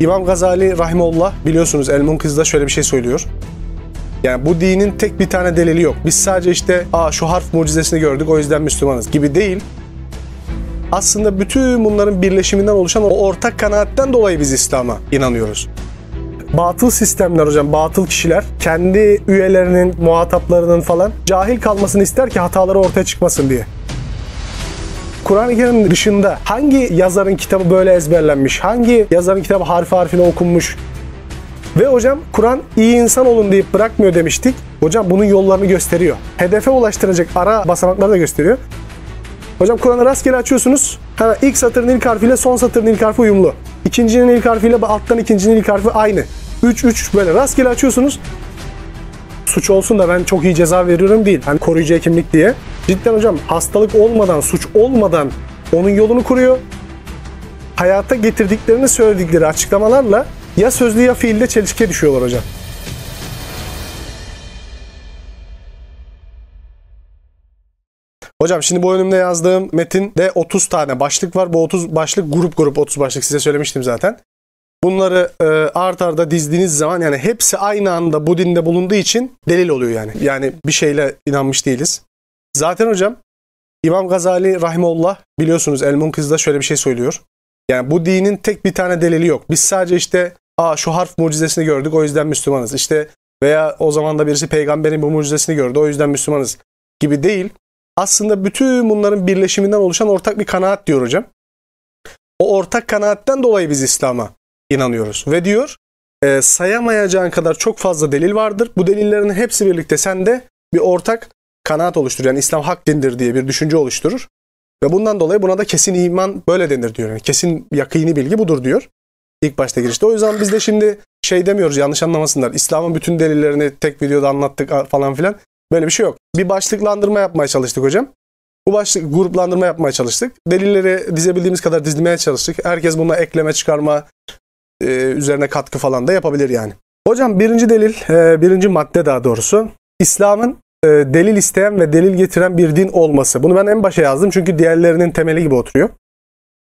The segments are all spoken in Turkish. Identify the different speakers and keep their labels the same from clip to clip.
Speaker 1: İmam Gazali Rahimullah biliyorsunuz El Munkız'da şöyle bir şey söylüyor. Yani bu dinin tek bir tane delili yok. Biz sadece işte Aa, şu harf mucizesini gördük o yüzden Müslümanız gibi değil. Aslında bütün bunların birleşiminden oluşan o ortak kanaatten dolayı biz İslam'a inanıyoruz. Batıl sistemler hocam, batıl kişiler kendi üyelerinin, muhataplarının falan cahil kalmasını ister ki hataları ortaya çıkmasın diye. Kur'an-ı Kerim dışında hangi yazarın kitabı böyle ezberlenmiş? Hangi yazarın kitabı harfi harfine okunmuş? Ve hocam Kur'an iyi insan olun deyip bırakmıyor demiştik. Hocam bunun yollarını gösteriyor. Hedefe ulaştıracak ara basamakları da gösteriyor. Hocam Kur'an'ı rastgele açıyorsunuz. Hemen ilk satırın ilk harfiyle son satırın ilk harfi uyumlu. İkincinin ilk harfiyle alttan ikincinin ilk harfi aynı. 3-3 böyle rastgele açıyorsunuz suç olsun da ben çok iyi ceza veriyorum değil. Hani koruyucu hekimlik diye. Cidden hocam hastalık olmadan, suç olmadan onun yolunu kuruyor. Hayata getirdiklerini söyledikleri açıklamalarla ya sözlü ya fiilde çelişkiye düşüyorlar hocam. Hocam şimdi bu önümde yazdığım metinde 30 tane başlık var. Bu 30 başlık grup grup 30 başlık size söylemiştim zaten. Bunları e, art arda dizdiğiniz zaman yani hepsi aynı anda bu dinde bulunduğu için delil oluyor yani. Yani bir şeyle inanmış değiliz. Zaten hocam İmam Gazali Rahimullah biliyorsunuz El Munkız'da şöyle bir şey söylüyor. Yani bu dinin tek bir tane delili yok. Biz sadece işte aa şu harf mucizesini gördük o yüzden Müslümanız. İşte veya o zaman da birisi peygamberin bu mucizesini gördü o yüzden Müslümanız gibi değil. Aslında bütün bunların birleşiminden oluşan ortak bir kanaat diyor hocam. O ortak kanaatten dolayı biz İslam'a inanıyoruz. Ve diyor e, sayamayacağın kadar çok fazla delil vardır. Bu delillerin hepsi birlikte sende bir ortak kanaat oluşturur. Yani İslam hak dindir diye bir düşünce oluşturur. Ve bundan dolayı buna da kesin iman böyle denir diyor. Yani kesin yakini bilgi budur diyor. İlk başta girişte. O yüzden biz de şimdi şey demiyoruz yanlış anlamasınlar. İslam'ın bütün delillerini tek videoda anlattık falan filan. Böyle bir şey yok. Bir başlıklandırma yapmaya çalıştık hocam. Bu başlık gruplandırma yapmaya çalıştık. Delilleri dizebildiğimiz kadar dizmeye çalıştık. Herkes buna ekleme çıkarma, e, üzerine katkı falan da yapabilir yani. Hocam birinci delil, e, birinci madde daha doğrusu İslam'ın e, delil isteyen ve delil getiren bir din olması. Bunu ben en başa yazdım çünkü diğerlerinin temeli gibi oturuyor.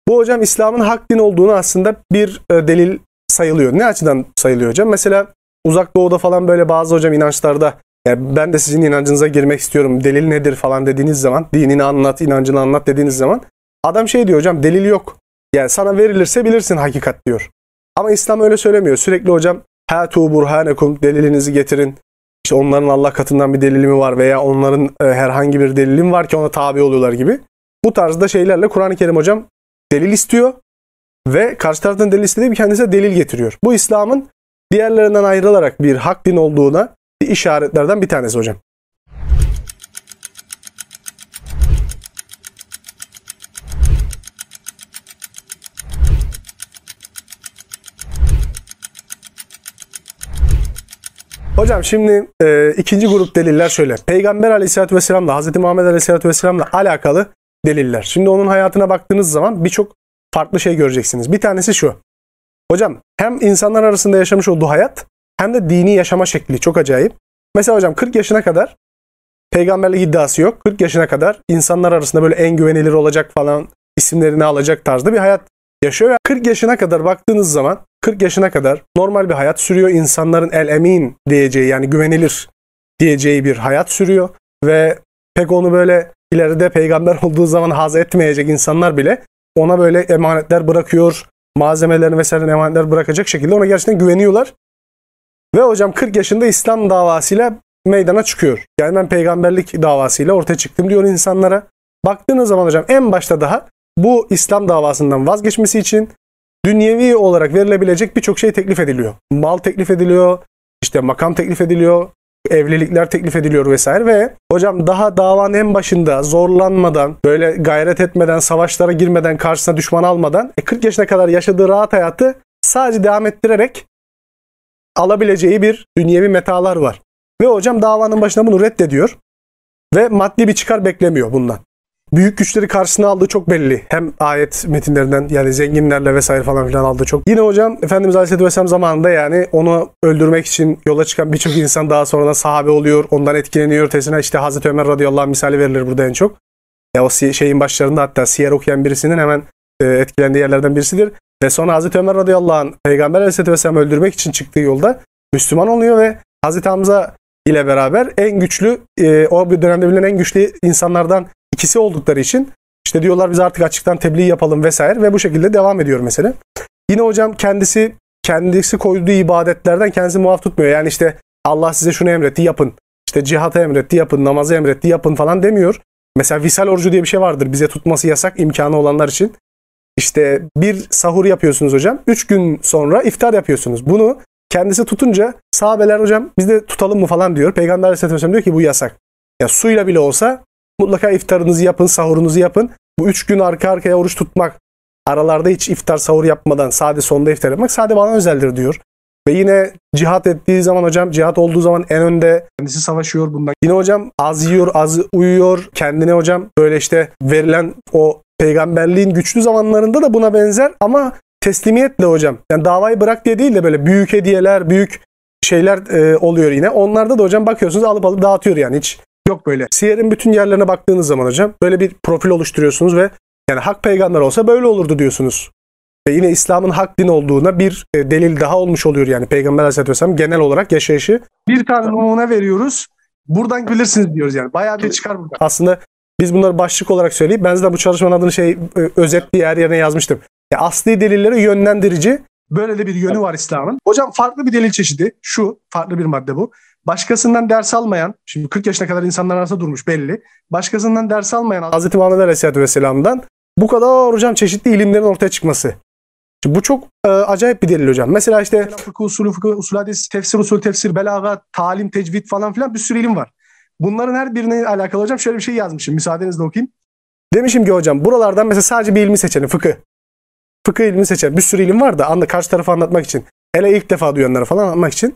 Speaker 1: Bu hocam İslam'ın hak din olduğunu aslında bir e, delil sayılıyor. Ne açıdan sayılıyor hocam? Mesela uzak doğuda falan böyle bazı hocam inançlarda yani ben de sizin inancınıza girmek istiyorum. Delil nedir falan dediğiniz zaman, dinini anlat, inancını anlat dediğiniz zaman adam şey diyor hocam delil yok. Yani sana verilirse bilirsin hakikat diyor. Ama İslam öyle söylemiyor. Sürekli hocam hatu burhanekum delilinizi getirin. İşte onların Allah katından bir delili mi var veya onların e, herhangi bir delilim var ki ona tabi oluyorlar gibi. Bu tarzda şeylerle Kur'an-ı Kerim hocam delil istiyor ve karşı taraftan delil istediği bir kendisine delil getiriyor. Bu İslam'ın diğerlerinden ayrılarak bir hak din olduğuna işaretlerden bir tanesi hocam. Hocam şimdi e, ikinci grup deliller şöyle. Peygamber aleyhissalatü vesselamla Hz. Muhammed aleyhissalatü vesselamla alakalı deliller. Şimdi onun hayatına baktığınız zaman birçok farklı şey göreceksiniz. Bir tanesi şu. Hocam hem insanlar arasında yaşamış olduğu hayat hem de dini yaşama şekli çok acayip. Mesela hocam 40 yaşına kadar peygamberlik iddiası yok. 40 yaşına kadar insanlar arasında böyle en güvenilir olacak falan isimlerini alacak tarzda bir hayat yaşıyor. Ve 40 yaşına kadar baktığınız zaman 40 yaşına kadar normal bir hayat sürüyor. İnsanların el emin diyeceği yani güvenilir diyeceği bir hayat sürüyor. Ve pek onu böyle ileride peygamber olduğu zaman haz etmeyecek insanlar bile ona böyle emanetler bırakıyor. Malzemelerini vesaire emanetler bırakacak şekilde ona gerçekten güveniyorlar. Ve hocam 40 yaşında İslam davasıyla meydana çıkıyor. Yani ben peygamberlik davasıyla ortaya çıktım diyor insanlara. Baktığınız zaman hocam en başta daha bu İslam davasından vazgeçmesi için dünyevi olarak verilebilecek birçok şey teklif ediliyor. Mal teklif ediliyor, işte makam teklif ediliyor, evlilikler teklif ediliyor vesaire ve hocam daha davanın en başında zorlanmadan, böyle gayret etmeden, savaşlara girmeden, karşısına düşman almadan 40 e, yaşına kadar yaşadığı rahat hayatı sadece devam ettirerek alabileceği bir dünyevi metalar var. Ve hocam davanın başına bunu reddediyor ve maddi bir çıkar beklemiyor bundan büyük güçleri karşısına aldığı çok belli. Hem ayet metinlerinden yani zenginlerle vesaire falan filan aldığı çok. Yine hocam Efendimiz Aleyhisselatü Vesselam zamanında yani onu öldürmek için yola çıkan birçok insan daha sonradan sahabe oluyor. Ondan etkileniyor. Tesine işte Hazreti Ömer radıyallahu anh misali verilir burada en çok. Ya o şeyin başlarında hatta siyer okuyan birisinin hemen e, etkilendiği yerlerden birisidir. Ve sonra Hazreti Ömer radıyallahu anh Peygamber aleyhisselatü vesselam öldürmek için çıktığı yolda Müslüman oluyor ve Hazreti Hamza ile beraber en güçlü, e, o bir dönemde bilinen en güçlü insanlardan ikisi oldukları için işte diyorlar biz artık açıktan tebliğ yapalım vesaire ve bu şekilde devam ediyor mesele. Yine hocam kendisi kendisi koyduğu ibadetlerden kendisi muaf tutmuyor. Yani işte Allah size şunu emretti yapın. İşte cihata emretti yapın, namazı emretti yapın falan demiyor. Mesela visal orucu diye bir şey vardır. Bize tutması yasak imkanı olanlar için. İşte bir sahur yapıyorsunuz hocam. Üç gün sonra iftar yapıyorsunuz. Bunu kendisi tutunca sahabeler hocam biz de tutalım mı falan diyor. Peygamber Aleyhisselatü Vesselam diyor ki bu yasak. Ya suyla bile olsa Mutlaka iftarınızı yapın, sahurunuzu yapın. Bu üç gün arka arkaya oruç tutmak, aralarda hiç iftar sahur yapmadan sade sonda iftar yapmak sade bana özeldir diyor. Ve yine cihat ettiği zaman hocam cihat olduğu zaman en önde kendisi savaşıyor bundan. Yine hocam az yiyor, az uyuyor. Kendine hocam böyle işte verilen o peygamberliğin güçlü zamanlarında da buna benzer ama teslimiyetle hocam. Yani davayı bırak diye değil de böyle büyük hediyeler, büyük şeyler e, oluyor yine. Onlarda da hocam bakıyorsunuz alıp alıp dağıtıyor yani hiç Yok böyle. Siyerin bütün yerlerine baktığınız zaman hocam böyle bir profil oluşturuyorsunuz ve yani hak peygamber olsa böyle olurdu diyorsunuz. Ve yine İslam'ın hak din olduğuna bir e, delil daha olmuş oluyor yani Peygamber Aleyhisselatü Vesselam genel olarak yaşayışı. Bir karnını ona veriyoruz. Buradan bilirsiniz diyoruz yani. Bayağı bir çıkar burada Aslında biz bunları başlık olarak söyleyip ben zaten bu çalışmanın adını şey e, özetli yer yerine yazmıştım. asli delilleri yönlendirici Böyle de bir yönü var İslam'ın. Hocam farklı bir delil çeşidi şu, farklı bir madde bu. Başkasından ders almayan, şimdi 40 yaşına kadar insanlar arasında durmuş belli. Başkasından ders almayan Hz. Muhammed Aleyhisselatü Vesselam'dan bu kadar hocam çeşitli ilimlerin ortaya çıkması. Şimdi bu çok e, acayip bir delil hocam. Mesela işte Mesela fıkıh usulü, fıkıh usulü hadis, tefsir usulü, tefsir, belagat, talim, tecvid falan filan bir sürü ilim var. Bunların her birine alakalı hocam şöyle bir şey yazmışım. Müsaadenizle okuyayım. Demişim ki hocam buralardan mesela sadece bir ilmi seçelim fıkıh fıkıh ilmini seçer. Bir sürü ilim var da anla, karşı tarafa anlatmak için. Hele ilk defa duyanlara falan anlatmak için.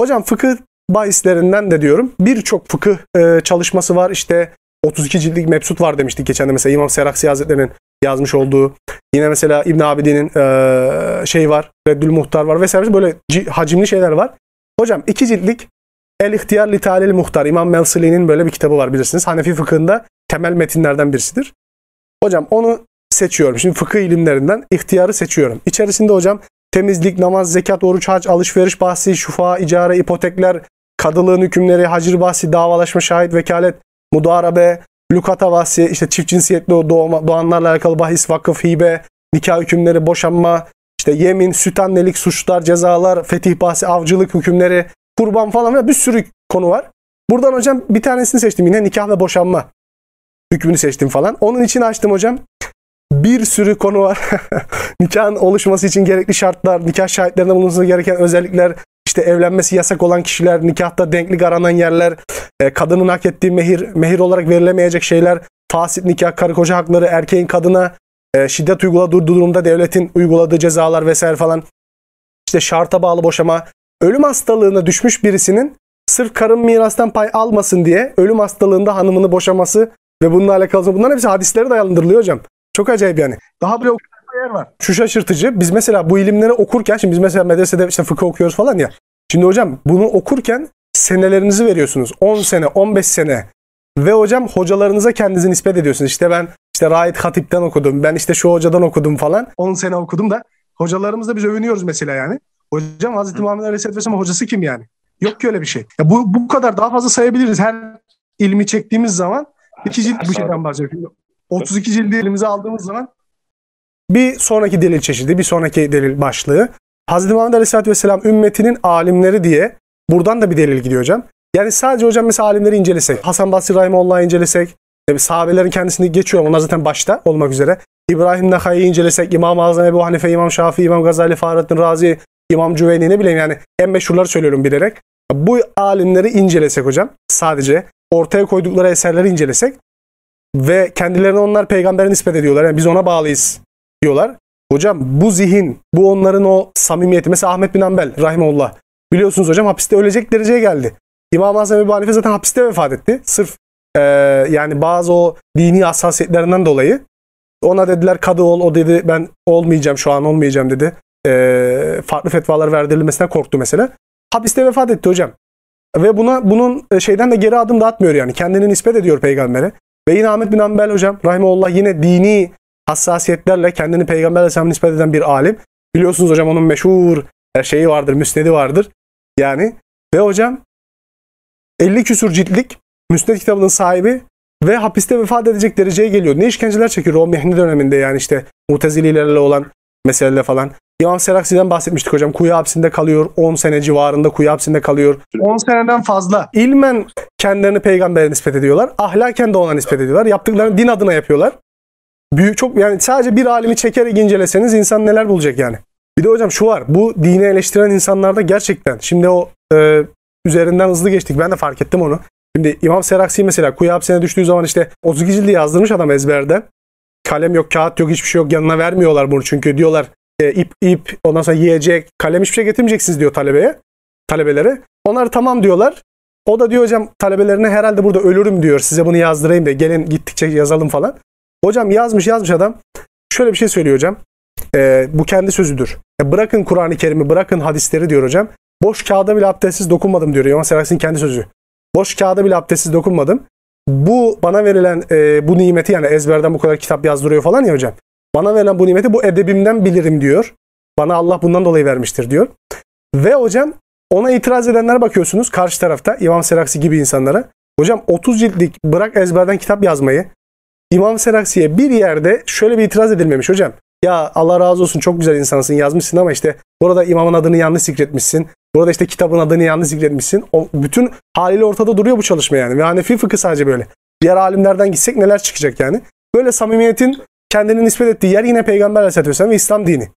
Speaker 1: Hocam fıkıh bahislerinden de diyorum. Birçok fıkıh e, çalışması var. İşte 32 ciltlik mebsut var demiştik geçen de mesela İmam Seraksi Hazretleri'nin yazmış olduğu. Yine mesela İbn Abidin'in e, şey var. Reddül Muhtar var vesaire böyle hacimli şeyler var. Hocam iki ciltlik El İhtiyar Litalil Muhtar İmam Melsili'nin böyle bir kitabı var bilirsiniz. Hanefi fıkhında temel metinlerden birisidir. Hocam onu seçiyorum. Şimdi fıkıh ilimlerinden ihtiyarı seçiyorum. İçerisinde hocam temizlik, namaz, zekat, oruç, hac, alışveriş bahsi, şufa, icare, ipotekler, kadılığın hükümleri, hacir bahsi, davalaşma, şahit, vekalet, mudarabe, lukata bahsi, işte çift cinsiyetli doğma, doğanlarla alakalı bahis, vakıf, hibe, nikah hükümleri, boşanma, işte yemin, süt annelik, suçlar, cezalar, fetih bahsi, avcılık hükümleri, kurban falan bir sürü konu var. Buradan hocam bir tanesini seçtim yine nikah ve boşanma hükmünü seçtim falan. Onun için açtım hocam bir sürü konu var. Nikahın oluşması için gerekli şartlar, nikah şahitlerinde bulunması gereken özellikler, işte evlenmesi yasak olan kişiler, nikahta denklik aranan yerler, e, kadının hak ettiği mehir, mehir olarak verilemeyecek şeyler, fasit nikah, karı koca hakları, erkeğin kadına e, şiddet uyguladığı durumda devletin uyguladığı cezalar vesaire falan. İşte şarta bağlı boşama, ölüm hastalığına düşmüş birisinin sırf karın mirastan pay almasın diye ölüm hastalığında hanımını boşaması ve bununla alakalı bunların hepsi hadislere dayandırılıyor hocam. Çok acayip yani. Daha bile yer var. Şu şaşırtıcı. Biz mesela bu ilimleri okurken, şimdi biz mesela medresede işte fıkıh okuyoruz falan ya. Şimdi hocam bunu okurken senelerinizi veriyorsunuz. 10 sene, 15 sene. Ve hocam hocalarınıza kendinizi nispet ediyorsunuz. İşte ben işte Raid Hatip'ten okudum. Ben işte şu hocadan okudum falan. 10 sene okudum da hocalarımızla biz övünüyoruz mesela yani. Hocam Hazreti Muhammed Aleyhisselatü Vesselam hocası kim yani? Yok ki öyle bir şey. Ya bu, bu kadar daha fazla sayabiliriz. Her ilmi çektiğimiz zaman iki cilt bu şeyden bahsediyor. 32 cildi elimize aldığımız zaman bir sonraki delil çeşidi, bir sonraki delil başlığı. Hz. Muhammed Aleyhisselatü Vesselam ümmetinin alimleri diye buradan da bir delil gidiyor hocam. Yani sadece hocam mesela alimleri incelesek, Hasan Basri Rahimullah'ı incelesek, sahabelerin kendisini geçiyorum onlar zaten başta olmak üzere. İbrahim Nakay'ı incelesek, İmam-ı Azam Ebu Hanife, İmam Şafii, İmam Gazali, Fahrettin Razi, İmam Cüveyni ne bileyim yani en meşhurları söylüyorum bilerek. Bu alimleri incelesek hocam sadece ortaya koydukları eserleri incelesek ve kendilerine onlar peygambere nispet ediyorlar. Yani biz ona bağlıyız diyorlar. Hocam bu zihin, bu onların o samimiyeti. Mesela Ahmet bin Ambel rahimullah. Biliyorsunuz hocam hapiste ölecek dereceye geldi. İmam Azam Ebu Hanife zaten hapiste vefat etti. Sırf e, yani bazı o dini hassasiyetlerinden dolayı. Ona dediler kadı ol, o dedi ben olmayacağım şu an olmayacağım dedi. E, farklı fetvalar verdirilmesinden korktu mesela. Hapiste vefat etti hocam. Ve buna bunun e, şeyden de geri adım da atmıyor yani. Kendini nispet ediyor peygambere. Beyin Ahmet bin Ambel hocam rahimeullah yine dini hassasiyetlerle kendini peygamber aleyhisselam nispet eden bir alim. Biliyorsunuz hocam onun meşhur her şeyi vardır, müsnedi vardır. Yani ve hocam 50 küsur ciltlik müsned kitabının sahibi ve hapiste vefat edecek dereceye geliyor. Ne işkenceler çekiyor o mehni döneminde yani işte mutezililerle olan mesele falan. İmam Seraksi'den bahsetmiştik hocam. Kuyu hapsinde kalıyor. 10 sene civarında kuyu hapsinde kalıyor. 10 seneden fazla. İlmen kendilerini peygambere nispet ediyorlar. Ahlaken de ona nispet ediyorlar. Yaptıklarını din adına yapıyorlar. Büyük çok yani sadece bir alimi çekerek inceleseniz insan neler bulacak yani. Bir de hocam şu var. Bu dini eleştiren insanlarda gerçekten şimdi o e, üzerinden hızlı geçtik. Ben de fark ettim onu. Şimdi İmam Seraksi mesela kuyu hapsine düştüğü zaman işte 32 cildi yazdırmış adam ezberde. Kalem yok, kağıt yok, hiçbir şey yok. Yanına vermiyorlar bunu çünkü diyorlar e, ip ip ondan sonra yiyecek kalem hiçbir şey getirmeyeceksiniz diyor talebeye talebelere. Onlar tamam diyorlar. O da diyor hocam talebelerine herhalde burada ölürüm diyor. Size bunu yazdırayım da gelin gittikçe yazalım falan. Hocam yazmış yazmış adam. Şöyle bir şey söylüyor hocam. E, bu kendi sözüdür. E, bırakın Kur'an-ı Kerim'i bırakın hadisleri diyor hocam. Boş kağıda bile abdestsiz dokunmadım diyor. Yaman Seraks'in kendi sözü. Boş kağıda bile abdestsiz dokunmadım. Bu bana verilen e, bu nimeti yani ezberden bu kadar kitap yazdırıyor falan ya hocam. Bana verilen bu nimeti bu edebimden bilirim diyor. Bana Allah bundan dolayı vermiştir diyor. Ve hocam ona itiraz edenlere bakıyorsunuz karşı tarafta İmam Seraksi gibi insanlara. Hocam 30 ciltlik bırak ezberden kitap yazmayı. İmam Seraksi'ye bir yerde şöyle bir itiraz edilmemiş hocam. Ya Allah razı olsun çok güzel insansın yazmışsın ama işte burada imamın adını yanlış zikretmişsin. Burada işte kitabın adını yanlış zikretmişsin. O bütün haliyle ortada duruyor bu çalışma yani. Ve Hanefi fıkı sadece böyle. Diğer alimlerden gitsek neler çıkacak yani. Böyle samimiyetin kendini nispet ettiği yer yine Peygamber Aleyhisselatü Vesselam ve İslam dini.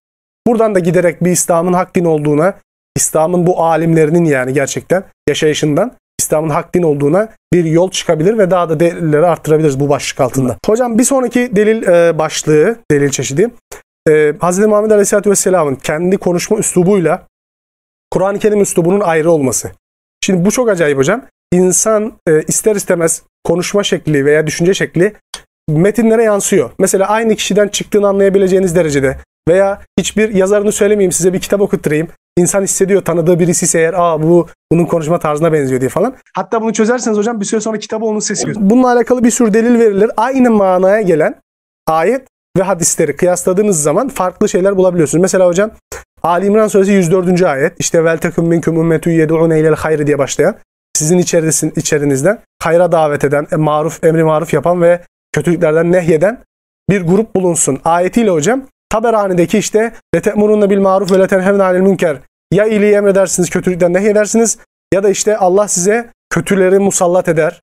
Speaker 1: Buradan da giderek bir İslam'ın hak din olduğuna, İslam'ın bu alimlerinin yani gerçekten yaşayışından İslam'ın hak din olduğuna bir yol çıkabilir ve daha da delilleri arttırabiliriz bu başlık altında. Evet. Hocam bir sonraki delil e, başlığı, delil çeşidi. E, Hz. Muhammed Aleyhisselatü Vesselam'ın kendi konuşma üslubuyla Kur'an-ı Kerim üslubunun ayrı olması. Şimdi bu çok acayip hocam. İnsan e, ister istemez konuşma şekli veya düşünce şekli metinlere yansıyor. Mesela aynı kişiden çıktığını anlayabileceğiniz derecede veya hiçbir yazarını söylemeyeyim size bir kitap okutturayım. İnsan hissediyor tanıdığı birisi ise eğer aa bu bunun konuşma tarzına benziyor diye falan. Hatta bunu çözerseniz hocam bir süre sonra kitabı onun sesi gözüküyor. Bununla alakalı bir sürü delil verilir. Aynı manaya gelen ayet ve hadisleri kıyasladığınız zaman farklı şeyler bulabiliyorsunuz. Mesela hocam Ali İmran suresi 104. ayet. İşte vel tekum minkum ummetun yed'un eylel hayri diye başlayan sizin içerisin, içerinizden hayra davet eden, e, maruf, emri maruf yapan ve kötülüklerden nehyeden bir grup bulunsun. Ayetiyle hocam Taberani'deki işte letemurunna bil maruf ve letenhevne anil münker ya iyiliği emredersiniz, kötülükten nehyedersiniz ya da işte Allah size kötüleri musallat eder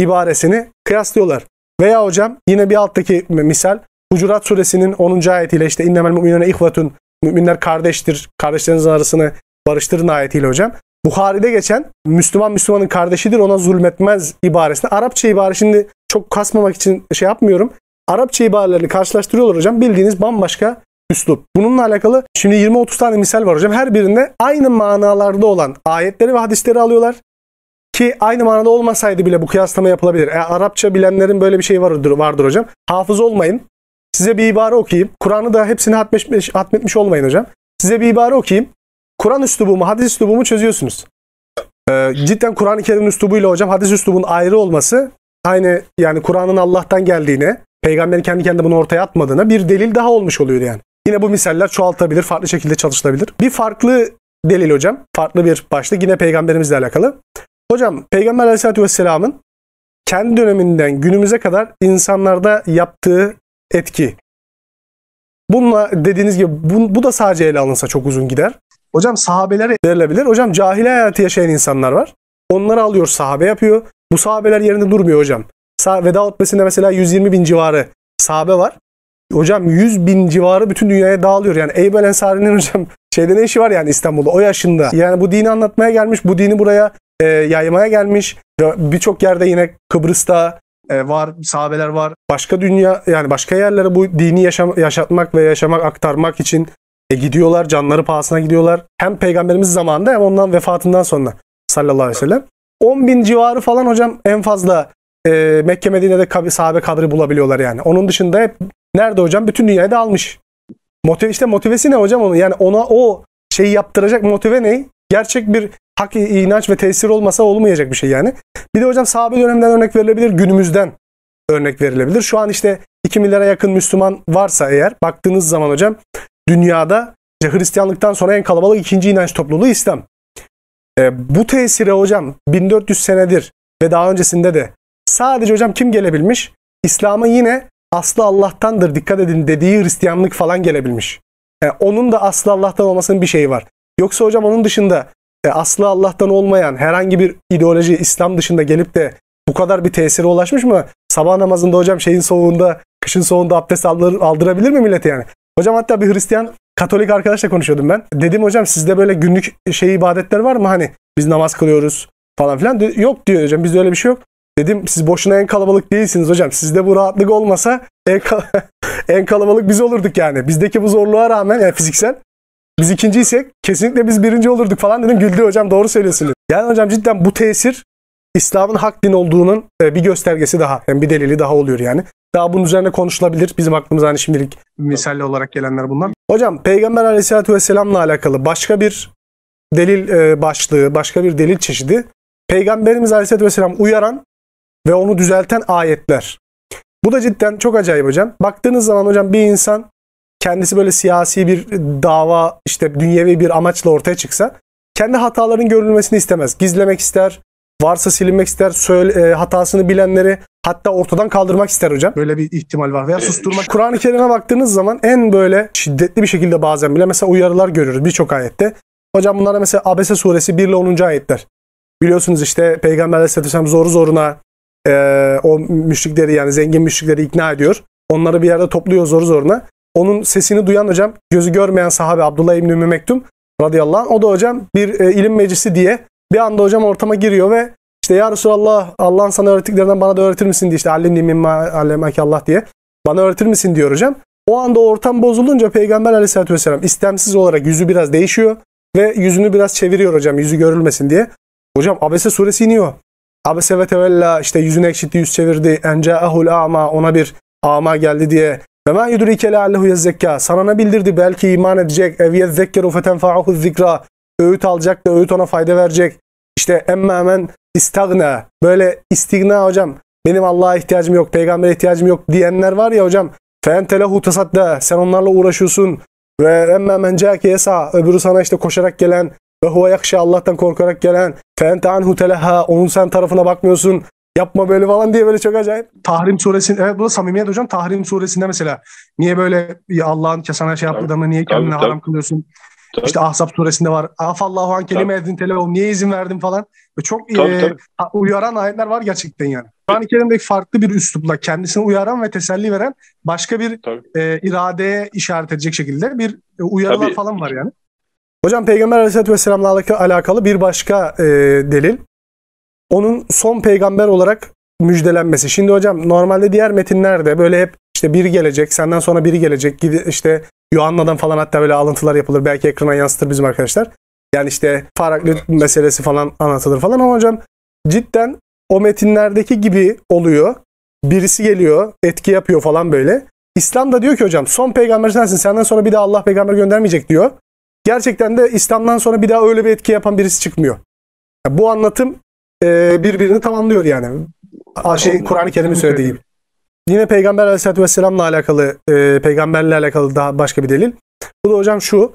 Speaker 1: ibaresini kıyaslıyorlar. Veya hocam yine bir alttaki misal Hucurat suresinin 10. ayetiyle işte innemel müminene ihvetun müminler kardeştir. Kardeşlerinizin arasını barıştırın ayetiyle hocam. Buhari'de geçen Müslüman Müslümanın kardeşidir ona zulmetmez ibaresinde. Arapça ibare şimdi çok kasmamak için şey yapmıyorum. Arapça ibarelerini karşılaştırıyorlar hocam. Bildiğiniz bambaşka üslup. Bununla alakalı şimdi 20-30 tane misal var hocam. Her birinde aynı manalarda olan ayetleri ve hadisleri alıyorlar. Ki aynı manada olmasaydı bile bu kıyaslama yapılabilir. E, Arapça bilenlerin böyle bir şey vardır, vardır hocam. Hafız olmayın. Size bir ibare okuyayım. Kur'an'ı da hepsini hatmetmiş, hatmetmiş olmayın hocam. Size bir ibare okuyayım. Kur'an üslubumu, hadis üslubumu çözüyorsunuz. Ee, cidden Kur'an-ı Kerim üslubuyla hocam hadis üslubun ayrı olması aynı yani Kur'an'ın Allah'tan geldiğine, peygamberin kendi kendine bunu ortaya atmadığına bir delil daha olmuş oluyor yani. Yine bu misaller çoğaltılabilir, farklı şekilde çalışılabilir. Bir farklı delil hocam, farklı bir başlık yine peygamberimizle alakalı. Hocam Peygamber Aleyhisselatü Vesselam'ın kendi döneminden günümüze kadar insanlarda yaptığı etki. Bununla dediğiniz gibi bu, bu da sadece ele alınsa çok uzun gider. Hocam sahabelere verilebilir. Hocam cahil hayatı yaşayan insanlar var. Onları alıyor sahabe yapıyor. Bu sahabeler yerinde durmuyor hocam. Veda hutbesinde mesela 120 bin civarı sahabe var. Hocam 100 bin civarı bütün dünyaya dağılıyor. Yani Eyüp Ensari'nin hocam şeyde ne işi var yani İstanbul'da o yaşında. Yani bu dini anlatmaya gelmiş, bu dini buraya e, yaymaya gelmiş. Birçok yerde yine Kıbrıs'ta e, var, sahabeler var. Başka dünya yani başka yerlere bu dini yaşam, yaşatmak ve yaşamak, aktarmak için e gidiyorlar canları pahasına gidiyorlar. Hem peygamberimiz zamanında hem ondan vefatından sonra sallallahu aleyhi ve sellem. 10 bin civarı falan hocam en fazla e, Mekke Medine'de kab sahabe kadri bulabiliyorlar yani. Onun dışında hep nerede hocam? Bütün dünyayı da almış. Motive, işte motivesi ne hocam onu? Yani ona o şeyi yaptıracak motive ne? Gerçek bir hak, inanç ve tesir olmasa olmayacak bir şey yani. Bir de hocam sahabe döneminden örnek verilebilir. Günümüzden örnek verilebilir. Şu an işte 2 milyara yakın Müslüman varsa eğer baktığınız zaman hocam dünyada işte Hristiyanlıktan sonra en kalabalık ikinci inanç topluluğu İslam. E, bu tesire hocam 1400 senedir ve daha öncesinde de sadece hocam kim gelebilmiş? İslam'ın yine aslı Allah'tandır dikkat edin dediği Hristiyanlık falan gelebilmiş. E, onun da aslı Allah'tan olmasının bir şeyi var. Yoksa hocam onun dışında e, aslı Allah'tan olmayan herhangi bir ideoloji İslam dışında gelip de bu kadar bir tesire ulaşmış mı? Sabah namazında hocam şeyin soğuğunda, kışın soğuğunda abdest aldırabilir mi millete yani? Hocam hatta bir Hristiyan Katolik arkadaşla konuşuyordum ben. Dedim hocam sizde böyle günlük şey ibadetler var mı? Hani biz namaz kılıyoruz falan filan. De, yok diyor hocam bizde öyle bir şey yok. Dedim siz boşuna en kalabalık değilsiniz hocam. Sizde bu rahatlık olmasa en, kal en kalabalık biz olurduk yani. Bizdeki bu zorluğa rağmen yani fiziksel biz ikinciysek kesinlikle biz birinci olurduk falan dedim. Güldü hocam doğru söylüyorsun. Yani hocam cidden bu tesir İslam'ın hak din olduğunun e, bir göstergesi daha. Yani bir delili daha oluyor yani. Daha bunun üzerine konuşulabilir. Bizim aklımıza hani şimdilik misalle olarak gelenler bunlar. Hocam Peygamber Aleyhisselatü Vesselam'la alakalı başka bir delil e, başlığı, başka bir delil çeşidi. Peygamberimiz Aleyhisselatü Vesselam uyaran ve onu düzelten ayetler. Bu da cidden çok acayip hocam. Baktığınız zaman hocam bir insan kendisi böyle siyasi bir dava işte dünyevi bir amaçla ortaya çıksa kendi hataların görülmesini istemez. Gizlemek ister, Varsa silinmek ister, söyle, e, hatasını bilenleri hatta ortadan kaldırmak ister hocam. Böyle bir ihtimal var veya susturmak. Kur'an-ı Kerim'e baktığınız zaman en böyle şiddetli bir şekilde bazen bile mesela uyarılar görürüz birçok ayette. Hocam bunlara mesela Abese suresi 1 ile 10. ayetler. Biliyorsunuz işte Peygamber Aleyhisselam zor zoruna e, o müşrikleri yani zengin müşrikleri ikna ediyor. Onları bir yerde topluyor zor zoruna. Onun sesini duyan hocam gözü görmeyen sahabe Abdullah İbni Mümektum radıyallahu anh. O da hocam bir e, ilim meclisi diye bir anda hocam ortama giriyor ve işte ya Resulallah Allah'ın sana öğrettiklerinden bana da öğretir misin diye işte allimni mimma allemaki Allah diye. Bana öğretir misin diyor hocam. O anda ortam bozulunca Peygamber aleyhissalatü vesselam istemsiz olarak yüzü biraz değişiyor. Ve yüzünü biraz çeviriyor hocam yüzü görülmesin diye. Hocam Abese suresi iniyor. Abese ve tevella işte yüzünü ekşitti yüz çevirdi. ahul ama ona bir ama geldi diye. Ve men yudrike leallehu yezzekka. Sana ne bildirdi belki iman edecek. Ev yezzekkeru fetenfa'ahu zikra öğüt alacak da öğüt ona fayda verecek. İşte emmemen istigna Böyle istigna hocam. Benim Allah'a ihtiyacım yok, peygambere ihtiyacım yok diyenler var ya hocam. Fentelehu tasadda. Sen onlarla uğraşıyorsun. Ve emmemen cake yesa. Öbürü sana işte koşarak gelen. Ve huve yakşa Allah'tan korkarak gelen. Fente anhu teleha. Onun sen tarafına bakmıyorsun. Yapma böyle falan diye böyle çok acayip. Tahrim suresinde, evet bu da samimiyet hocam. Tahrim suresinde mesela. Niye böyle Allah'ın kesene şey yapmadığını niye kendine tabii, haram kılıyorsun? Tabii. İşte Ahzab suresinde var. Afallahu an kelime edin televum. Niye izin verdim falan. Ve çok tabii, e, tabii. uyaran ayetler var gerçekten yani. Kur'an-ı Kerim'deki farklı bir üslupla kendisini uyaran ve teselli veren başka bir tabii. e, iradeye işaret edecek şekilde bir e, uyarılar tabii. falan var yani. Hocam Peygamber Aleyhisselatü Vesselam'la alakalı bir başka e, delil. Onun son peygamber olarak müjdelenmesi. Şimdi hocam normalde diğer metinlerde böyle hep işte biri gelecek, senden sonra biri gelecek, işte Yuanna'dan falan hatta böyle alıntılar yapılır. Belki ekrana yansıtır bizim arkadaşlar. Yani işte Faraklit meselesi falan anlatılır falan ama hocam cidden o metinlerdeki gibi oluyor. Birisi geliyor, etki yapıyor falan böyle. İslam da diyor ki hocam son peygamber sensin. Senden sonra bir daha Allah peygamber göndermeyecek diyor. Gerçekten de İslam'dan sonra bir daha öyle bir etki yapan birisi çıkmıyor. Yani bu anlatım e, birbirini tamamlıyor yani. Şey, Kur'an-ı Kerim'in söylediği gibi. Yine Peygamber Aleyhisselatü Vesselam'la alakalı, e, peygamberle alakalı daha başka bir delil. Bu da hocam şu,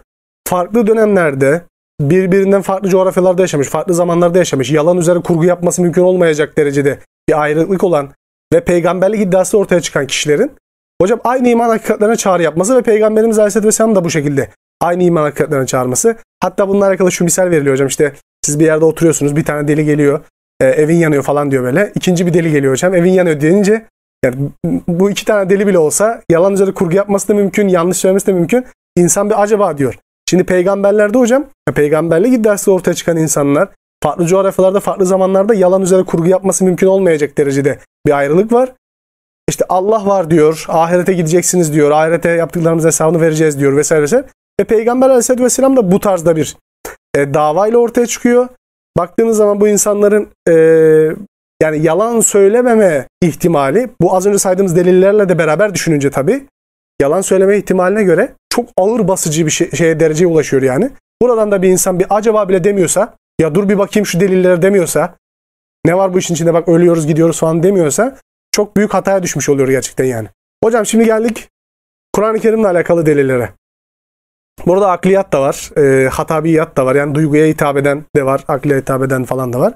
Speaker 1: farklı dönemlerde birbirinden farklı coğrafyalarda yaşamış, farklı zamanlarda yaşamış, yalan üzere kurgu yapması mümkün olmayacak derecede bir ayrılık olan ve peygamberlik iddiası ortaya çıkan kişilerin hocam aynı iman hakikatlerine çağrı yapması ve Peygamberimiz Aleyhisselatü Vesselam da bu şekilde aynı iman hakikatlerine çağırması. Hatta bununla alakalı şu misal veriliyor hocam işte siz bir yerde oturuyorsunuz bir tane deli geliyor e, evin yanıyor falan diyor böyle. İkinci bir deli geliyor hocam evin yanıyor deyince yani bu iki tane deli bile olsa yalan üzere kurgu yapması da mümkün, yanlış söylemesi de mümkün. İnsan bir acaba diyor. Şimdi peygamberlerde hocam, peygamberle iddiası ortaya çıkan insanlar farklı coğrafyalarda, farklı zamanlarda yalan üzere kurgu yapması mümkün olmayacak derecede bir ayrılık var. İşte Allah var diyor, ahirete gideceksiniz diyor, ahirete yaptıklarımız hesabını vereceğiz diyor vesaire vesaire. Ve Peygamber Aleyhisselatü Vesselam da bu tarzda bir e, davayla ortaya çıkıyor. Baktığınız zaman bu insanların e, yani yalan söylememe ihtimali bu az önce saydığımız delillerle de beraber düşününce tabi yalan söyleme ihtimaline göre çok ağır basıcı bir şey, şeye dereceye ulaşıyor yani. Buradan da bir insan bir acaba bile demiyorsa ya dur bir bakayım şu delillere demiyorsa ne var bu işin içinde bak ölüyoruz gidiyoruz falan demiyorsa çok büyük hataya düşmüş oluyor gerçekten yani. Hocam şimdi geldik Kur'an-ı Kerim'le alakalı delillere. Burada akliyat da var, e, hatabiyat da var. Yani duyguya hitap eden de var, akliye hitap eden falan da var.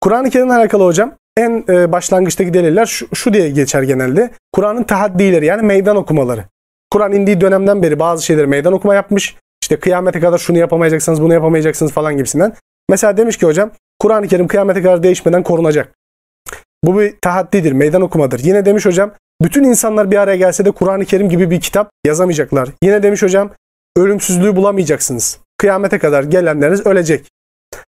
Speaker 1: Kur'an-ı Kerim'le alakalı hocam en e, başlangıçtaki deliller şu, şu diye geçer genelde. Kur'an'ın tahaddileri yani meydan okumaları. Kur'an indiği dönemden beri bazı şeyleri meydan okuma yapmış. İşte kıyamete kadar şunu yapamayacaksınız, bunu yapamayacaksınız falan gibisinden. Mesela demiş ki hocam Kur'an-ı Kerim kıyamete kadar değişmeden korunacak. Bu bir tahaddidir, meydan okumadır. Yine demiş hocam bütün insanlar bir araya gelse de Kur'an-ı Kerim gibi bir kitap yazamayacaklar. Yine demiş hocam ölümsüzlüğü bulamayacaksınız. Kıyamete kadar gelenleriniz ölecek.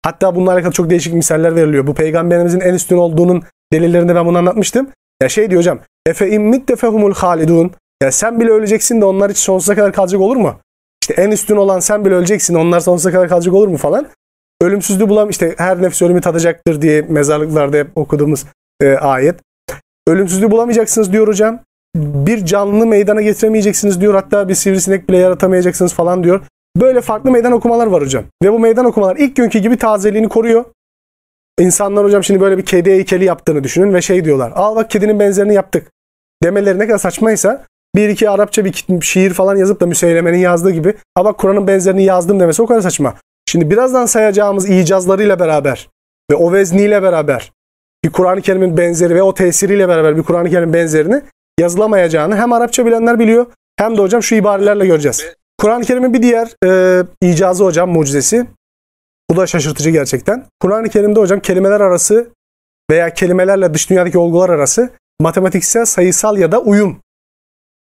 Speaker 1: Hatta bununla alakalı çok değişik misaller veriliyor. Bu peygamberimizin en üstün olduğunun delillerinde ben bunu anlatmıştım. Ya şey diyor hocam. Efe immit defehumul halidun. Ya sen bile öleceksin de onlar hiç sonsuza kadar kalacak olur mu? İşte en üstün olan sen bile öleceksin onlar sonsuza kadar kalacak olur mu falan. Ölümsüzlüğü bulam işte her nefis ölümü tadacaktır diye mezarlıklarda hep okuduğumuz e, ayet. Ölümsüzlüğü bulamayacaksınız diyor hocam. Bir canlı meydana getiremeyeceksiniz diyor. Hatta bir sivrisinek bile yaratamayacaksınız falan diyor. Böyle farklı meydan okumalar var hocam. Ve bu meydan okumalar ilk günkü gibi tazeliğini koruyor. İnsanlar hocam şimdi böyle bir kedi heykeli yaptığını düşünün ve şey diyorlar. Al bak kedinin benzerini yaptık. Demeleri ne kadar saçmaysa bir iki Arapça bir şiir falan yazıp da Müseyleme'nin yazdığı gibi Al bak Kur'an'ın benzerini yazdım demesi o kadar saçma. Şimdi birazdan sayacağımız icazlarıyla beraber ve o vezniyle beraber bir Kur'an-ı Kerim'in benzeri ve o tesiriyle beraber bir Kur'an-ı Kerim benzerini yazılamayacağını hem Arapça bilenler biliyor hem de hocam şu ibarelerle göreceğiz. Kur'an-ı Kerim'in bir diğer e, icazı hocam mucizesi. Bu da şaşırtıcı gerçekten. Kur'an-ı Kerim'de hocam kelimeler arası veya kelimelerle dış dünyadaki olgular arası matematiksel, sayısal ya da uyum.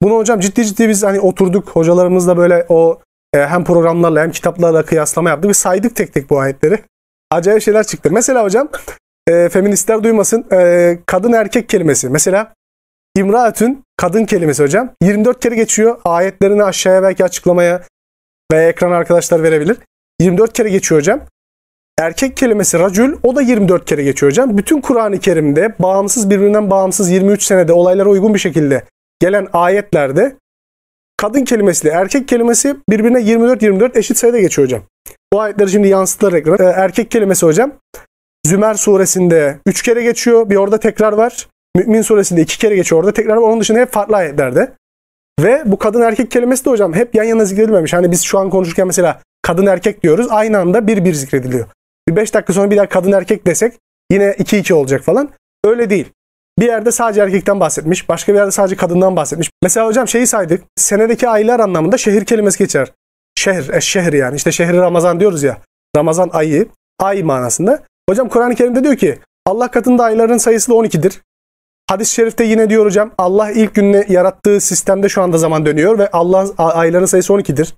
Speaker 1: Bunu hocam ciddi ciddi biz hani oturduk hocalarımızla böyle o e, hem programlarla hem kitaplarla kıyaslama yaptık ve saydık tek tek bu ayetleri. Acayip şeyler çıktı. Mesela hocam e, feministler duymasın e, kadın erkek kelimesi. Mesela İmraatün kadın kelimesi hocam. 24 kere geçiyor. Ayetlerini aşağıya belki açıklamaya veya ekran arkadaşlar verebilir. 24 kere geçiyor hocam. Erkek kelimesi racül o da 24 kere geçiyor hocam. Bütün Kur'an-ı Kerim'de bağımsız birbirinden bağımsız 23 senede olaylara uygun bir şekilde gelen ayetlerde kadın kelimesiyle erkek kelimesi birbirine 24-24 eşit sayıda geçiyor hocam. Bu ayetleri şimdi yansıttılar ekran ee, Erkek kelimesi hocam Zümer suresinde 3 kere geçiyor. Bir orada tekrar var. Mümin suresinde iki kere geçiyor orada. Tekrar onun dışında hep farklı ayetlerde. Ve bu kadın erkek kelimesi de hocam hep yan yana zikredilmemiş. Hani biz şu an konuşurken mesela kadın erkek diyoruz. Aynı anda bir bir zikrediliyor. Bir beş dakika sonra bir daha kadın erkek desek yine iki iki olacak falan. Öyle değil. Bir yerde sadece erkekten bahsetmiş. Başka bir yerde sadece kadından bahsetmiş. Mesela hocam şeyi saydık. Senedeki aylar anlamında şehir kelimesi geçer. Şehir, eşşehir yani. İşte şehri Ramazan diyoruz ya. Ramazan ayı, ay manasında. Hocam Kur'an-ı Kerim'de diyor ki Allah katında ayların sayısı da 12'dir. Hadis-i şerifte yine diyor hocam Allah ilk günle yarattığı sistemde şu anda zaman dönüyor ve Allah ayların sayısı 12'dir.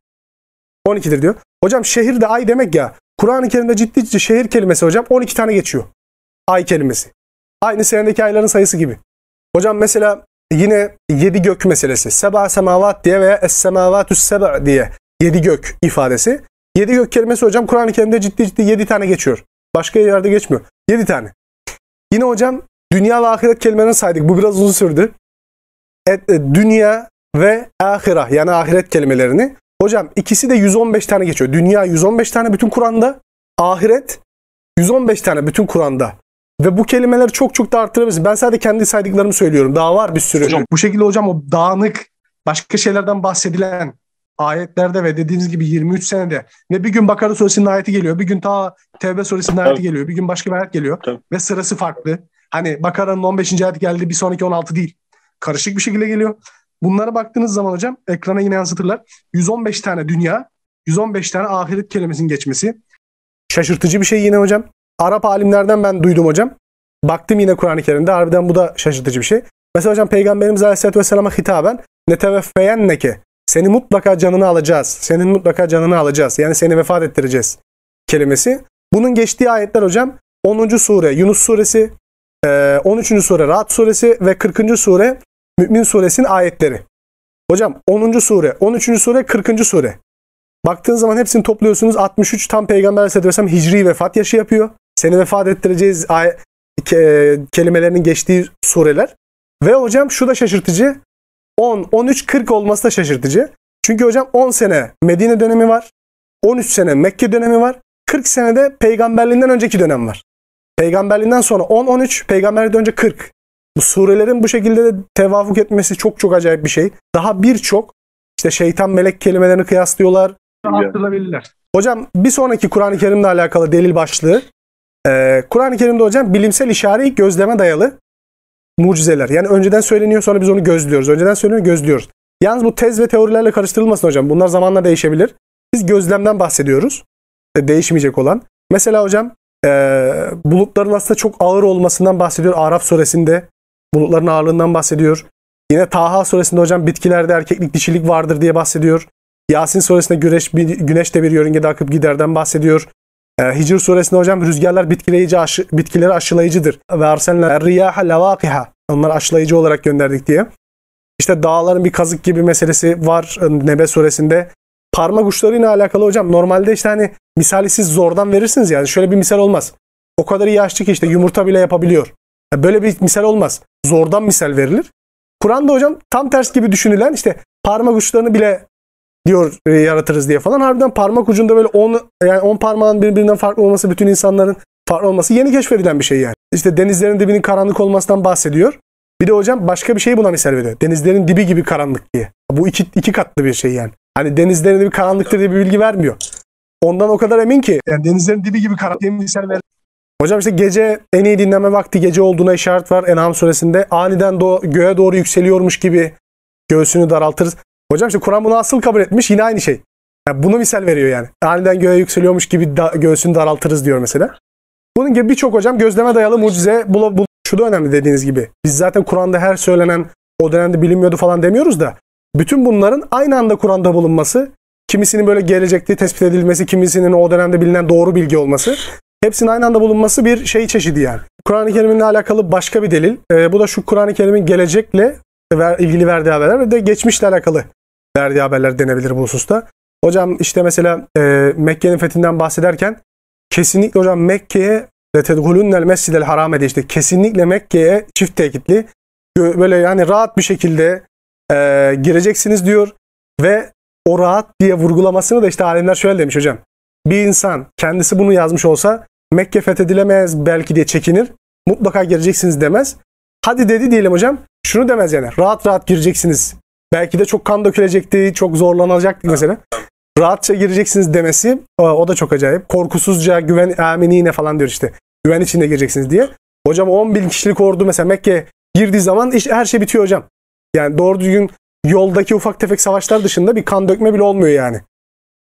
Speaker 1: 12'dir diyor. Hocam şehir de ay demek ya. Kur'an-ı Kerim'de ciddi ciddi şehir kelimesi hocam 12 tane geçiyor. Ay kelimesi. Aynı senedeki ayların sayısı gibi. Hocam mesela yine yedi gök meselesi. Seba semavat diye veya es semavatü seba diye yedi gök ifadesi. Yedi gök kelimesi hocam Kur'an-ı Kerim'de ciddi ciddi yedi tane geçiyor. Başka yerde geçmiyor. Yedi tane. Yine hocam Dünya ve ahiret kelimelerini saydık. Bu biraz uzun sürdü. Et, e, dünya ve ahira yani ahiret kelimelerini. Hocam ikisi de 115 tane geçiyor. Dünya 115 tane bütün Kur'an'da. Ahiret 115 tane bütün Kur'an'da. Ve bu kelimeleri çok çok da arttırabiliriz. Ben sadece kendi saydıklarımı söylüyorum. Daha var bir sürü. Hocam bu şekilde hocam o dağınık başka şeylerden bahsedilen ayetlerde ve dediğiniz gibi 23 senede ve bir gün Bakara suresinin ayeti geliyor. Bir gün ta Tevbe suresinin ayeti geliyor. Bir gün başka bir ayet geliyor. Tabii. Ve sırası farklı. Hani Bakara'nın 15. ayet geldi bir sonraki 16 değil. Karışık bir şekilde geliyor. Bunlara baktığınız zaman hocam ekrana yine yansıtırlar. 115 tane dünya, 115 tane ahiret kelimesinin geçmesi. Şaşırtıcı bir şey yine hocam. Arap alimlerden ben duydum hocam. Baktım yine Kur'an-ı Kerim'de harbiden bu da şaşırtıcı bir şey. Mesela hocam Peygamberimiz Aleyhisselatü Vesselam'a hitaben neke, seni mutlaka canını alacağız. Senin mutlaka canını alacağız. Yani seni vefat ettireceğiz kelimesi. Bunun geçtiği ayetler hocam 10. sure Yunus suresi, 13. Ee, sure Rahat suresi ve 40. sure Mümin suresinin ayetleri. Hocam 10. sure, 13. sure, 40. sure. Baktığınız zaman hepsini topluyorsunuz. 63 tam peygamber seviyorsam hicri vefat yaşı yapıyor. Seni vefat ettireceğiz ke- kelimelerinin geçtiği sureler. Ve hocam şu da şaşırtıcı. 10, 13, 40 olması da şaşırtıcı. Çünkü hocam 10 sene Medine dönemi var. 13 sene Mekke dönemi var. 40 senede peygamberliğinden önceki dönem var. Peygamberliğinden sonra 10-13, peygamberlikten önce 40. Bu surelerin bu şekilde de tevafuk etmesi çok çok acayip bir şey. Daha birçok işte şeytan melek kelimelerini kıyaslıyorlar. Arttırabilirler. Hocam bir sonraki Kur'an-ı Kerim'le alakalı delil başlığı. Ee, Kur'an-ı Kerim'de hocam bilimsel işari gözleme dayalı mucizeler. Yani önceden söyleniyor sonra biz onu gözlüyoruz. Önceden söyleniyor gözlüyoruz. Yalnız bu tez ve teorilerle karıştırılmasın hocam. Bunlar zamanla değişebilir. Biz gözlemden bahsediyoruz. değişmeyecek olan. Mesela hocam e, bulutların aslında çok ağır olmasından bahsediyor Araf suresinde. Bulutların ağırlığından bahsediyor. Yine Taha suresinde hocam bitkilerde erkeklik dişilik vardır diye bahsediyor. Yasin suresinde güneş, güneş de bir yörüngede akıp giderden bahsediyor. E, Hicr suresinde hocam rüzgarlar bitkileyici aşı, bitkileri aşılayıcıdır. Ve arsenler riyaha levakiha. Onları aşılayıcı olarak gönderdik diye. İşte dağların bir kazık gibi meselesi var Nebe suresinde parmak uçlarıyla alakalı hocam normalde işte hani misali siz zordan verirsiniz yani şöyle bir misal olmaz. O kadar iyi açtı ki işte yumurta bile yapabiliyor. Yani böyle bir misal olmaz. Zordan misal verilir. Kur'an'da hocam tam ters gibi düşünülen işte parmak uçlarını bile diyor e, yaratırız diye falan. Harbiden parmak ucunda böyle 10 yani 10 parmağın birbirinden farklı olması bütün insanların farklı olması yeni keşfedilen bir şey yani. İşte denizlerin dibinin karanlık olmasından bahsediyor. Bir de hocam başka bir şey buna misal veriyor. Denizlerin dibi gibi karanlık diye. Bu iki, iki katlı bir şey yani. Hani denizlerin bir karanlıktır diye bir bilgi vermiyor. Ondan o kadar emin ki. Yani denizlerin dibi gibi karanlık emin ver. Hocam işte gece en iyi dinleme vakti gece olduğuna işaret var En'am suresinde. Aniden do- göğe doğru yükseliyormuş gibi göğsünü daraltırız. Hocam işte Kur'an bunu asıl kabul etmiş yine aynı şey. Yani bunu misal veriyor yani. Aniden göğe yükseliyormuş gibi da- göğsünü daraltırız diyor mesela. Bunun gibi birçok hocam gözleme dayalı mucize bul, bul şu da önemli dediğiniz gibi. Biz zaten Kur'an'da her söylenen o dönemde bilinmiyordu falan demiyoruz da bütün bunların aynı anda Kur'an'da bulunması, kimisinin böyle gelecekte tespit edilmesi, kimisinin o dönemde bilinen doğru bilgi olması, hepsinin aynı anda bulunması bir şey çeşidi yani. Kur'an-ı Kerim'inle alakalı başka bir delil. E, bu da şu Kur'an-ı Kerim'in gelecekle ver, ilgili verdiği haberler ve de geçmişle alakalı verdiği haberler denebilir bu hususta. Hocam işte mesela e, Mekke'nin fethinden bahsederken kesinlikle hocam Mekke'ye letedhulunnel mescidel haram dedi işte kesinlikle Mekke'ye çift tekitli böyle yani rahat bir şekilde e, gireceksiniz diyor. Ve o rahat diye vurgulamasını da işte alimler şöyle demiş hocam. Bir insan kendisi bunu yazmış olsa Mekke fethedilemez belki diye çekinir. Mutlaka gireceksiniz demez. Hadi dedi diyelim hocam. Şunu demez yani. Rahat rahat gireceksiniz. Belki de çok kan dökülecekti, çok zorlanacaktı mesela. Rahatça gireceksiniz demesi o da çok acayip. Korkusuzca güven aminiğine falan diyor işte. Güven içinde gireceksiniz diye. Hocam 10 bin kişilik ordu mesela Mekke girdiği zaman iş, her şey bitiyor hocam. Yani doğru düzgün yoldaki ufak tefek savaşlar dışında bir kan dökme bile olmuyor yani.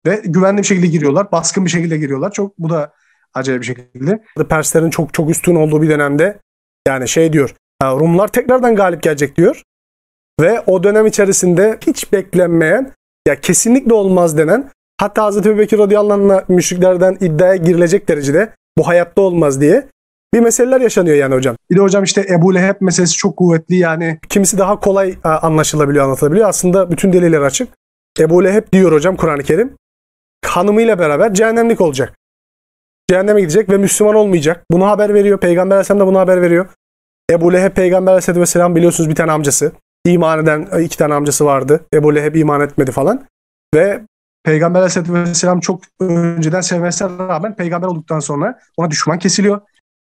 Speaker 1: Ve güvenli bir şekilde giriyorlar. Baskın bir şekilde giriyorlar. Çok bu da acayip bir şekilde. Perslerin çok çok üstün olduğu bir dönemde yani şey diyor. Rumlar tekrardan galip gelecek diyor. Ve o dönem içerisinde hiç beklenmeyen ya kesinlikle olmaz denen hatta Hazreti Ebu Bekir radıyallahu anh'la müşriklerden iddiaya girilecek derecede bu hayatta olmaz diye bir meseleler yaşanıyor yani hocam. Bir de hocam işte Ebu Leheb meselesi çok kuvvetli yani. Kimisi daha kolay e, anlaşılabiliyor, anlatılabiliyor. Aslında bütün deliller açık. Ebu Leheb diyor hocam Kur'an-ı Kerim. Hanımıyla beraber cehennemlik olacak. Cehenneme gidecek ve Müslüman olmayacak. Bunu haber veriyor. Peygamber Aleyhisselam da bunu haber veriyor. Ebu Leheb Peygamber Aleyhisselam biliyorsunuz bir tane amcası. İman eden e, iki tane amcası vardı. Ebu Leheb iman etmedi falan. Ve Peygamber Aleyhisselatü Vesselam çok önceden sevmesine rağmen peygamber olduktan sonra ona düşman kesiliyor.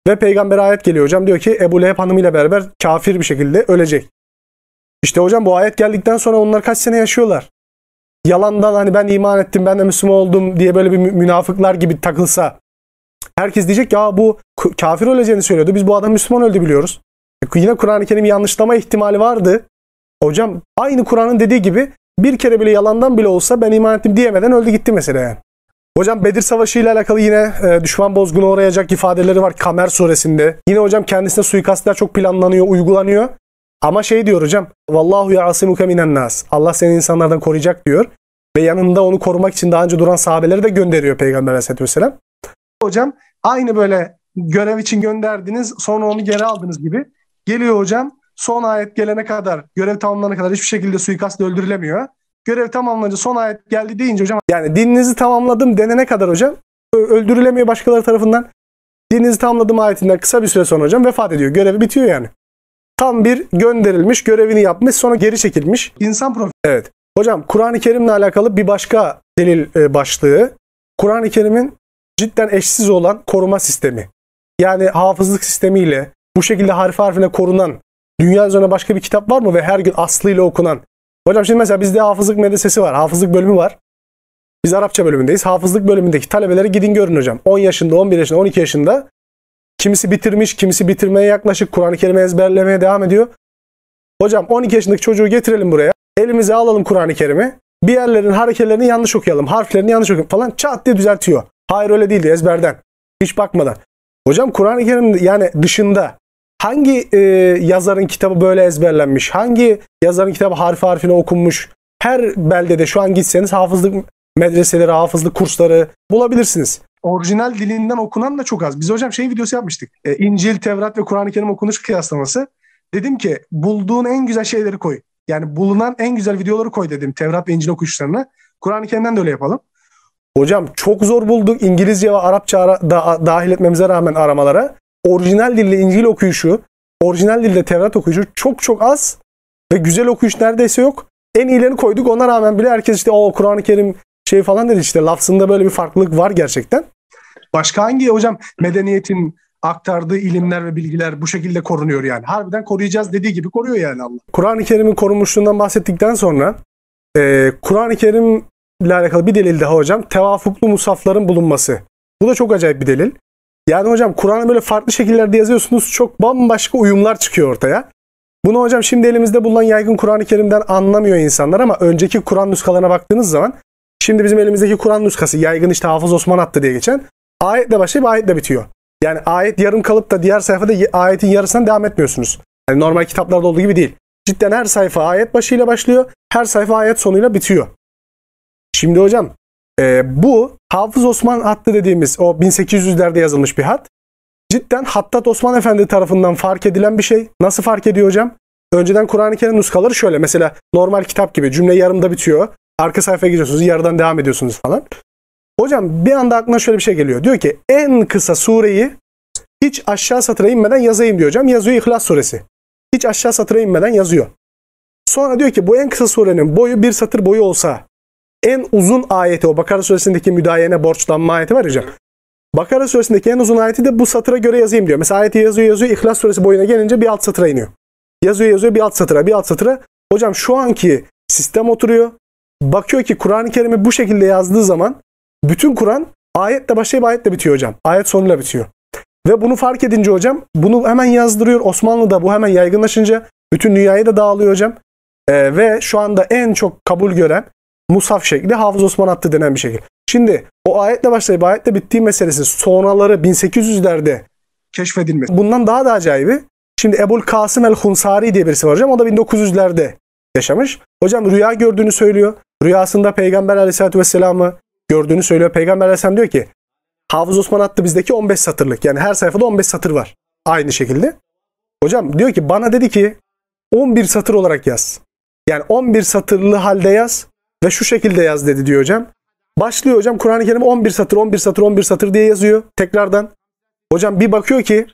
Speaker 1: Ve peygambere ayet geliyor hocam. Diyor ki Ebu Leheb hanımıyla beraber kafir bir şekilde ölecek. İşte hocam bu ayet geldikten sonra onlar kaç sene yaşıyorlar? Yalandan hani ben iman ettim, ben de Müslüman oldum diye böyle bir münafıklar gibi takılsa. Herkes diyecek ya bu kafir öleceğini söylüyordu. Biz bu adam Müslüman öldü biliyoruz. E, yine Kur'an-ı Kerim yanlışlama ihtimali vardı. Hocam aynı Kur'an'ın dediği gibi bir kere bile yalandan bile olsa ben iman ettim diyemeden öldü gitti mesela yani. Hocam Bedir Savaşı ile alakalı yine e, düşman bozguna uğrayacak ifadeleri var Kamer suresinde. Yine hocam kendisine suikastler çok planlanıyor, uygulanıyor. Ama şey diyor hocam. Vallahu ya asimuke minen nas. Allah seni insanlardan koruyacak diyor. Ve yanında onu korumak için daha önce duran sahabeleri de gönderiyor Peygamber Aleyhisselatü Vesselam. Hocam aynı böyle görev için gönderdiniz sonra onu geri aldınız gibi. Geliyor hocam son ayet gelene kadar görev tamamlanana kadar hiçbir şekilde suikastla öldürülemiyor görev tamamlanınca son ayet geldi deyince hocam yani dininizi tamamladım denene kadar hocam öldürülemiyor başkaları tarafından. Dininizi tamamladım ayetinden kısa bir süre sonra hocam vefat ediyor. Görevi bitiyor yani. Tam bir gönderilmiş, görevini yapmış, sonra geri çekilmiş. insan profili. Evet. Hocam Kur'an-ı Kerim'le alakalı bir başka delil e, başlığı. Kur'an-ı Kerim'in cidden eşsiz olan koruma sistemi. Yani hafızlık sistemiyle bu şekilde harf harfine korunan dünya üzerine başka bir kitap var mı ve her gün aslıyla okunan Hocam şimdi mesela bizde hafızlık medresesi var. Hafızlık bölümü var. Biz Arapça bölümündeyiz. Hafızlık bölümündeki talebeleri gidin görün hocam. 10 yaşında, 11 yaşında, 12 yaşında. Kimisi bitirmiş, kimisi bitirmeye yaklaşık. Kur'an-ı Kerim'i ezberlemeye devam ediyor. Hocam 12 yaşındaki çocuğu getirelim buraya. Elimize alalım Kur'an-ı Kerim'i. Bir yerlerin hareketlerini yanlış okuyalım. Harflerini yanlış okuyalım falan. Çat diye düzeltiyor. Hayır öyle değildi ezberden. Hiç bakmadan. Hocam Kur'an-ı Kerim yani dışında hangi e, yazarın kitabı böyle ezberlenmiş, hangi yazarın kitabı harfi harfine okunmuş. Her beldede şu an gitseniz hafızlık medreseleri, hafızlık kursları bulabilirsiniz. Orijinal dilinden okunan da çok az. Biz hocam şey videosu yapmıştık. E, İncil, Tevrat ve Kur'an-ı Kerim okunuş kıyaslaması. Dedim ki bulduğun en güzel şeyleri koy. Yani bulunan en güzel videoları koy dedim Tevrat ve İncil okuyuşlarına. Kur'an-ı Kerim'den de öyle yapalım. Hocam çok zor bulduk İngilizce ve Arapça da dahil etmemize rağmen aramalara orijinal dille İncil okuyuşu, orijinal dilde Tevrat okuyuşu çok çok az ve güzel okuyuş neredeyse yok. En iyilerini koyduk. Ona rağmen bile herkes işte o Kur'an-ı Kerim şey falan dedi işte lafzında böyle bir farklılık var gerçekten. Başka hangi hocam medeniyetin aktardığı ilimler ve bilgiler bu şekilde korunuyor yani. Harbiden koruyacağız dediği gibi koruyor yani Allah. Kur'an-ı Kerim'in korunmuşluğundan bahsettikten sonra e, Kur'an-ı Kerim ile alakalı bir delil daha hocam. Tevafuklu musafların bulunması. Bu da çok acayip bir delil. Yani hocam Kur'an'ı böyle farklı şekillerde yazıyorsunuz. Çok bambaşka uyumlar çıkıyor ortaya. Bunu hocam şimdi elimizde bulunan yaygın Kur'an-ı Kerim'den anlamıyor insanlar ama önceki Kur'an nüskalarına baktığınız zaman şimdi bizim elimizdeki Kur'an nüskası yaygın işte Hafız Osman attı diye geçen ayetle başlayıp ayetle bitiyor. Yani ayet yarım kalıp da diğer sayfada ayetin yarısından devam etmiyorsunuz. Yani normal kitaplarda olduğu gibi değil. Cidden her sayfa ayet başıyla başlıyor. Her sayfa ayet sonuyla bitiyor. Şimdi hocam e, bu Hafız Osman hattı dediğimiz o 1800'lerde yazılmış bir hat. Cidden Hattat Osman Efendi tarafından fark edilen bir şey. Nasıl fark ediyor hocam? Önceden Kur'an-ı Kerim nuskaları şöyle mesela normal kitap gibi cümle yarımda bitiyor. Arka sayfaya gidiyorsunuz yarıdan devam ediyorsunuz falan. Hocam bir anda aklına şöyle bir şey geliyor. Diyor ki en kısa sureyi hiç aşağı satıra inmeden yazayım diyor hocam. Yazıyor İhlas suresi. Hiç aşağı satıra inmeden yazıyor. Sonra diyor ki bu en kısa surenin boyu bir satır boyu olsa en uzun ayeti o Bakara suresindeki müdayene borçlanma ayeti var hocam. Bakara suresindeki en uzun ayeti de bu satıra göre yazayım diyor. Mesela ayeti yazıyor yazıyor İhlas suresi boyuna gelince bir alt satıra iniyor. Yazıyor yazıyor bir alt satıra bir alt satıra. Hocam şu anki sistem oturuyor. Bakıyor ki Kur'an-ı Kerim'i bu şekilde yazdığı zaman bütün Kur'an ayetle başlayıp ayetle bitiyor hocam. Ayet sonuyla bitiyor. Ve bunu fark edince hocam bunu hemen yazdırıyor. Osmanlı'da bu hemen yaygınlaşınca bütün dünyaya da dağılıyor hocam. Ee, ve şu anda en çok kabul gören Musaf şekli Hafız Osman attı denen bir şekil. Şimdi o ayetle başlayıp ayetle bittiği meselesi sonraları 1800'lerde keşfedilmesi. Bundan daha da acayibi. Şimdi Ebul Kasım el Hunsari diye birisi var hocam. O da 1900'lerde yaşamış. Hocam rüya gördüğünü söylüyor. Rüyasında Peygamber aleyhissalatü vesselam'ı gördüğünü söylüyor. Peygamber aleyhisselam diyor ki Hafız Osman attı bizdeki 15 satırlık. Yani her sayfada 15 satır var. Aynı şekilde. Hocam diyor ki bana dedi ki 11 satır olarak yaz. Yani 11 satırlı halde yaz. Ve şu şekilde yaz dedi diyor hocam. Başlıyor hocam Kur'an-ı Kerim 11 satır 11 satır 11 satır diye yazıyor tekrardan. Hocam bir bakıyor ki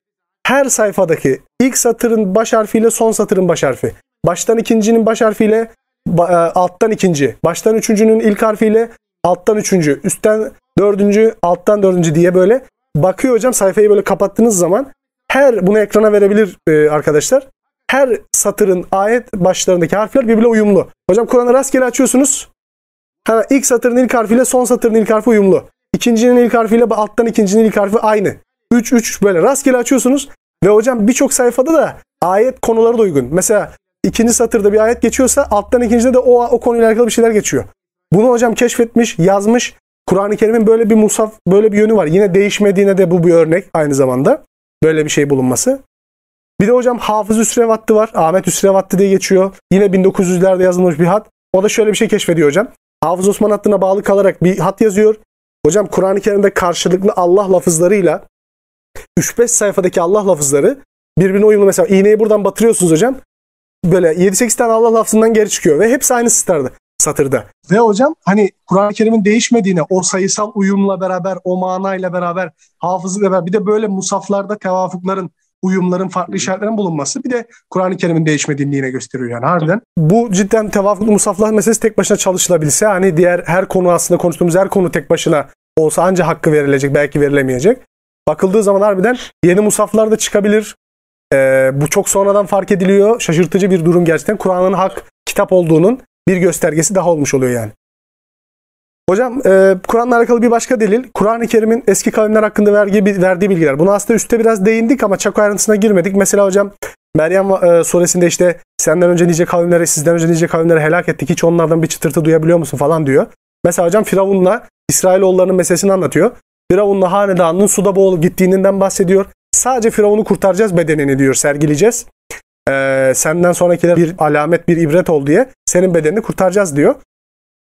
Speaker 1: her sayfadaki ilk satırın baş harfiyle son satırın baş harfi. Baştan ikincinin baş harfiyle e, alttan ikinci. Baştan üçüncünün ilk harfiyle alttan üçüncü. Üstten dördüncü alttan dördüncü diye böyle bakıyor hocam sayfayı böyle kapattığınız zaman her bunu ekrana verebilir e, arkadaşlar. Her satırın ayet başlarındaki harfler birbirine uyumlu. Hocam Kur'an'ı rastgele açıyorsunuz. Ha, ilk satırın ilk harfiyle son satırın ilk harfi uyumlu. İkincinin ilk harfiyle alttan ikincinin ilk harfi aynı. 3 3 böyle rastgele açıyorsunuz ve hocam birçok sayfada da ayet konuları da uygun. Mesela ikinci satırda bir ayet geçiyorsa alttan ikincide de o o konuyla alakalı bir şeyler geçiyor. Bunu hocam keşfetmiş, yazmış. Kur'an-ı Kerim'in böyle bir musaf, böyle bir yönü var. Yine değişmediğine de bu bir örnek aynı zamanda. Böyle bir şey bulunması. Bir de hocam Hafız üsrevatlı var. Ahmet üsrevatlı diye geçiyor. Yine 1900'lerde yazılmış bir hat. O da şöyle bir şey keşfediyor hocam. Hafız Osman hattına bağlı kalarak bir hat yazıyor. Hocam Kur'an-ı Kerim'de karşılıklı Allah lafızlarıyla 3-5 sayfadaki Allah lafızları birbirine uyumlu. Mesela iğneyi buradan batırıyorsunuz hocam. Böyle 7-8 tane Allah lafızından geri çıkıyor ve hepsi aynı starda, satırda. Ve hocam hani Kur'an-ı Kerim'in değişmediğine o sayısal uyumla beraber, o manayla beraber, hafızlıkla beraber bir de böyle musaflarda tevafukların uyumların farklı işaretlerin bulunması bir de Kur'an-ı Kerim'in değişmediğini gösteriyor yani harbiden. Bu cidden tevafuk musaflar meselesi tek başına çalışılabilse hani diğer her konu aslında konuştuğumuz her konu tek başına olsa ancak hakkı verilecek belki verilemeyecek. Bakıldığı zaman harbiden yeni musaflar da çıkabilir. Ee, bu çok sonradan fark ediliyor. Şaşırtıcı bir durum gerçekten. Kur'an'ın hak kitap olduğunun bir göstergesi daha olmuş oluyor yani. Hocam e, Kur'an'la alakalı bir başka delil. Kur'an-ı Kerim'in eski kavimler hakkında vergi, verdiği bilgiler. Bunu aslında üstte biraz değindik ama çok ayrıntısına girmedik. Mesela hocam Meryem e, suresinde işte senden önce nice kavimlere, sizden önce nice kavimlere helak ettik. Hiç onlardan bir çıtırtı duyabiliyor musun falan diyor. Mesela hocam Firavun'la İsrailoğullarının meselesini anlatıyor. Firavun'la hanedanının suda boğulup gittiğinden bahsediyor. Sadece Firavun'u kurtaracağız bedenini diyor, sergileyeceğiz. E, senden sonrakiler bir alamet, bir ibret ol diye senin bedenini kurtaracağız diyor.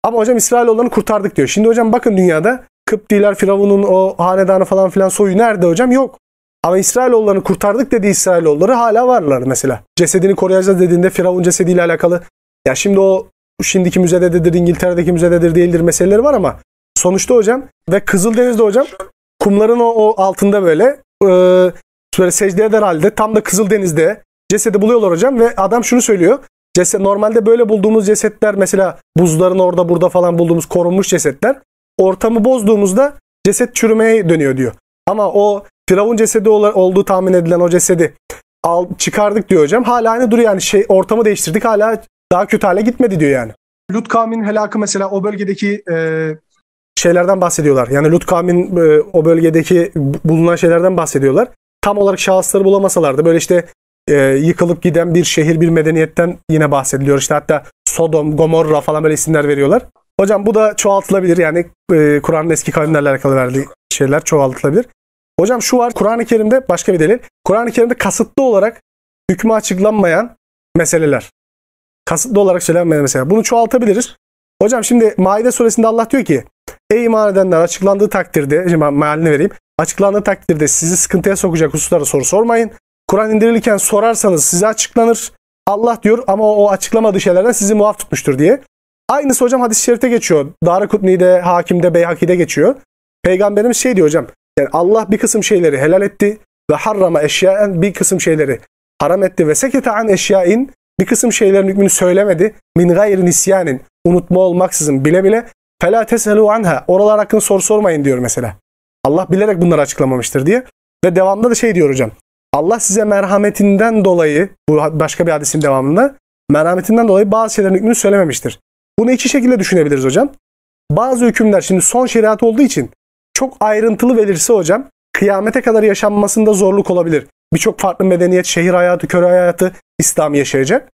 Speaker 1: Ama hocam İsrailoğullarını kurtardık diyor. Şimdi hocam bakın dünyada Kıptiler, Firavun'un o hanedanı falan filan soyu nerede hocam? Yok. Ama İsrailoğullarını kurtardık dedi İsrailoğulları hala varlar mesela. Cesedini koruyacağız dediğinde Firavun cesediyle alakalı. Ya şimdi o şimdiki müzededir, İngiltere'deki müzededir değildir meseleleri var ama sonuçta hocam ve Kızıldeniz'de hocam kumların o, o altında böyle e, böyle secde eder halde tam da Kızıldeniz'de cesedi buluyorlar hocam ve adam şunu söylüyor. Ceset, normalde böyle bulduğumuz cesetler mesela buzların orada burada falan bulduğumuz korunmuş cesetler ortamı bozduğumuzda ceset çürümeye dönüyor diyor. Ama o Firavun cesedi olduğu tahmin edilen o cesedi al, çıkardık diyor hocam. Hala aynı duruyor yani şey ortamı değiştirdik hala daha kötü hale gitmedi diyor yani. Lut kavminin helakı mesela o bölgedeki e, şeylerden bahsediyorlar. Yani Lut kavmin e, o bölgedeki bulunan şeylerden bahsediyorlar. Tam olarak şahısları bulamasalardı böyle işte e, yıkılıp giden bir şehir, bir medeniyetten yine bahsediliyor. İşte hatta Sodom, Gomorra falan böyle isimler veriyorlar. Hocam bu da çoğaltılabilir. Yani e, Kur'an'ın eski kavimlerle alakalı verdiği şeyler çoğaltılabilir. Hocam şu var. Kur'an-ı Kerim'de başka bir delil. Kur'an-ı Kerim'de kasıtlı olarak hükmü açıklanmayan meseleler. Kasıtlı olarak söylenmeyen mesela. Bunu çoğaltabiliriz. Hocam şimdi Maide suresinde Allah diyor ki Ey iman edenler açıklandığı takdirde, şimdi mealini vereyim. Açıklandığı takdirde sizi sıkıntıya sokacak hususlara soru sormayın. Kur'an indirilirken sorarsanız size açıklanır. Allah diyor ama o, açıklamadığı şeylerden sizi muaf tutmuştur diye. Aynısı hocam hadis-i şerifte geçiyor. Darı Hakim'de, Beyhaki'de geçiyor. Peygamberimiz şey diyor hocam. Yani Allah bir kısım şeyleri helal etti ve harrama eşyaen bir kısım şeyleri haram etti ve sekete an eşyain bir kısım şeylerin hükmünü söylemedi. Min gayr nisyanin unutma olmaksızın bile bile fela teselu anha oralar hakkında soru sormayın diyor mesela. Allah bilerek bunları açıklamamıştır diye. Ve devamında da şey diyor hocam. Allah size merhametinden dolayı bu başka bir hadisin devamında merhametinden dolayı bazı şeylerin hükmünü söylememiştir. Bunu iki şekilde düşünebiliriz hocam. Bazı hükümler şimdi son şeriat olduğu için çok ayrıntılı verirse hocam kıyamete kadar yaşanmasında zorluk olabilir. Birçok farklı medeniyet, şehir hayatı, köre hayatı İslam yaşayacak.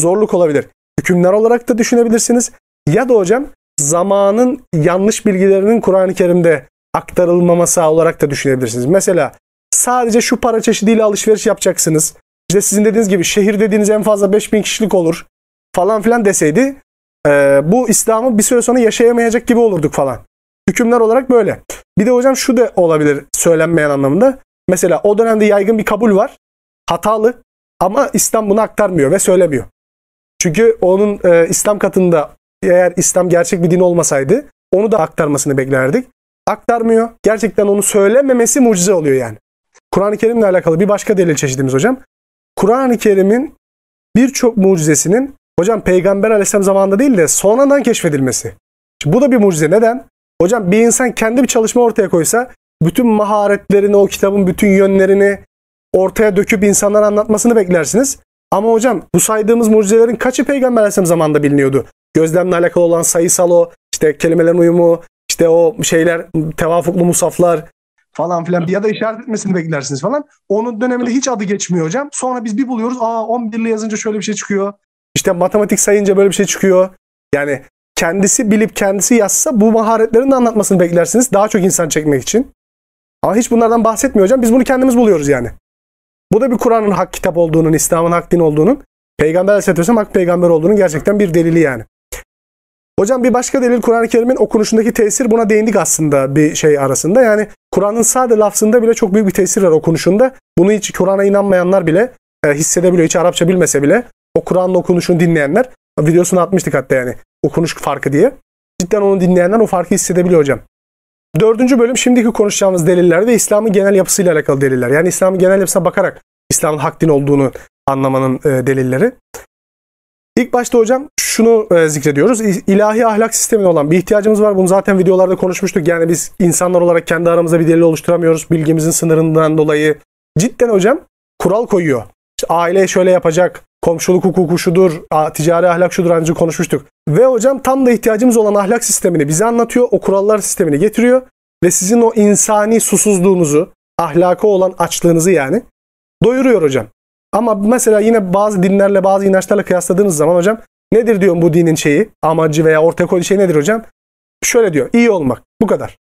Speaker 1: Zorluk olabilir. Hükümler olarak da düşünebilirsiniz. Ya da hocam zamanın yanlış bilgilerinin Kur'an-ı Kerim'de aktarılmaması olarak da düşünebilirsiniz. Mesela Sadece şu para çeşidiyle alışveriş yapacaksınız. İşte sizin dediğiniz gibi şehir dediğiniz en fazla 5000 kişilik olur falan filan deseydi e, bu İslam'ı bir süre sonra yaşayamayacak gibi olurduk falan. Hükümler olarak böyle. Bir de hocam şu da olabilir söylenmeyen anlamında. Mesela o dönemde yaygın bir kabul var. Hatalı ama İslam bunu aktarmıyor ve söylemiyor. Çünkü onun e, İslam katında eğer İslam gerçek bir din olmasaydı onu da aktarmasını beklerdik. Aktarmıyor. Gerçekten onu söylememesi mucize oluyor yani. Kur'an-ı Kerim'le alakalı bir başka delil çeşidimiz hocam. Kur'an-ı Kerim'in birçok mucizesinin hocam Peygamber Aleyhisselam zamanında değil de sonradan keşfedilmesi. Şimdi bu da bir mucize. Neden? Hocam bir insan kendi bir çalışma ortaya koysa bütün maharetlerini, o kitabın bütün yönlerini ortaya döküp insanlara anlatmasını beklersiniz. Ama hocam bu saydığımız mucizelerin kaçı Peygamber Aleyhisselam zamanında biliniyordu? Gözlemle alakalı olan sayısal o, işte kelimelerin uyumu, işte o şeyler, tevafuklu musaflar, falan filan bir ya da işaret etmesini beklersiniz falan. Onun döneminde hiç adı geçmiyor hocam. Sonra biz bir buluyoruz. Aa 11'li yazınca şöyle bir şey çıkıyor. İşte matematik sayınca böyle bir şey çıkıyor. Yani kendisi bilip kendisi yazsa bu maharetlerini de anlatmasını beklersiniz. Daha çok insan çekmek için. Ama hiç bunlardan bahsetmiyor hocam. Biz bunu kendimiz buluyoruz yani. Bu da bir Kur'an'ın hak kitap olduğunun, İslam'ın hak din olduğunun, Peygamber Aleyhisselatü Vesselam hak peygamber olduğunun gerçekten bir delili yani. Hocam bir başka delil Kur'an-ı Kerim'in okunuşundaki tesir buna değindik aslında bir şey arasında. Yani Kur'an'ın sade lafzında bile çok büyük bir tesir var okunuşunda. Bunu hiç Kur'an'a inanmayanlar bile e, hissedebiliyor. Hiç Arapça bilmese bile o Kur'an'ın okunuşunu dinleyenler videosunu atmıştık hatta yani okunuş farkı diye. Cidden onu dinleyenler o farkı hissedebiliyor hocam. Dördüncü bölüm şimdiki konuşacağımız deliller de İslam'ın genel yapısıyla alakalı deliller. Yani İslam'ın genel yapısına bakarak İslam'ın hak din olduğunu anlamanın e, delilleri. İlk başta hocam şunu e, zikrediyoruz. İlahi ahlak sistemine olan bir ihtiyacımız var. Bunu zaten videolarda konuşmuştuk. Yani biz insanlar olarak kendi aramızda bir delil oluşturamıyoruz. Bilgimizin sınırından dolayı. Cidden hocam kural koyuyor. İşte aile şöyle yapacak, komşuluk hukuku şudur, ticari ahlak şudur önce konuşmuştuk. Ve hocam tam da ihtiyacımız olan ahlak sistemini bize anlatıyor. O kurallar sistemini getiriyor. Ve sizin o insani susuzluğunuzu, ahlaka olan açlığınızı yani doyuruyor hocam. Ama mesela yine bazı dinlerle bazı inançlarla kıyasladığınız zaman hocam Nedir diyorum bu dinin şeyi, amacı veya ortaya koyduğu şey nedir hocam? Şöyle diyor, iyi olmak. Bu kadar.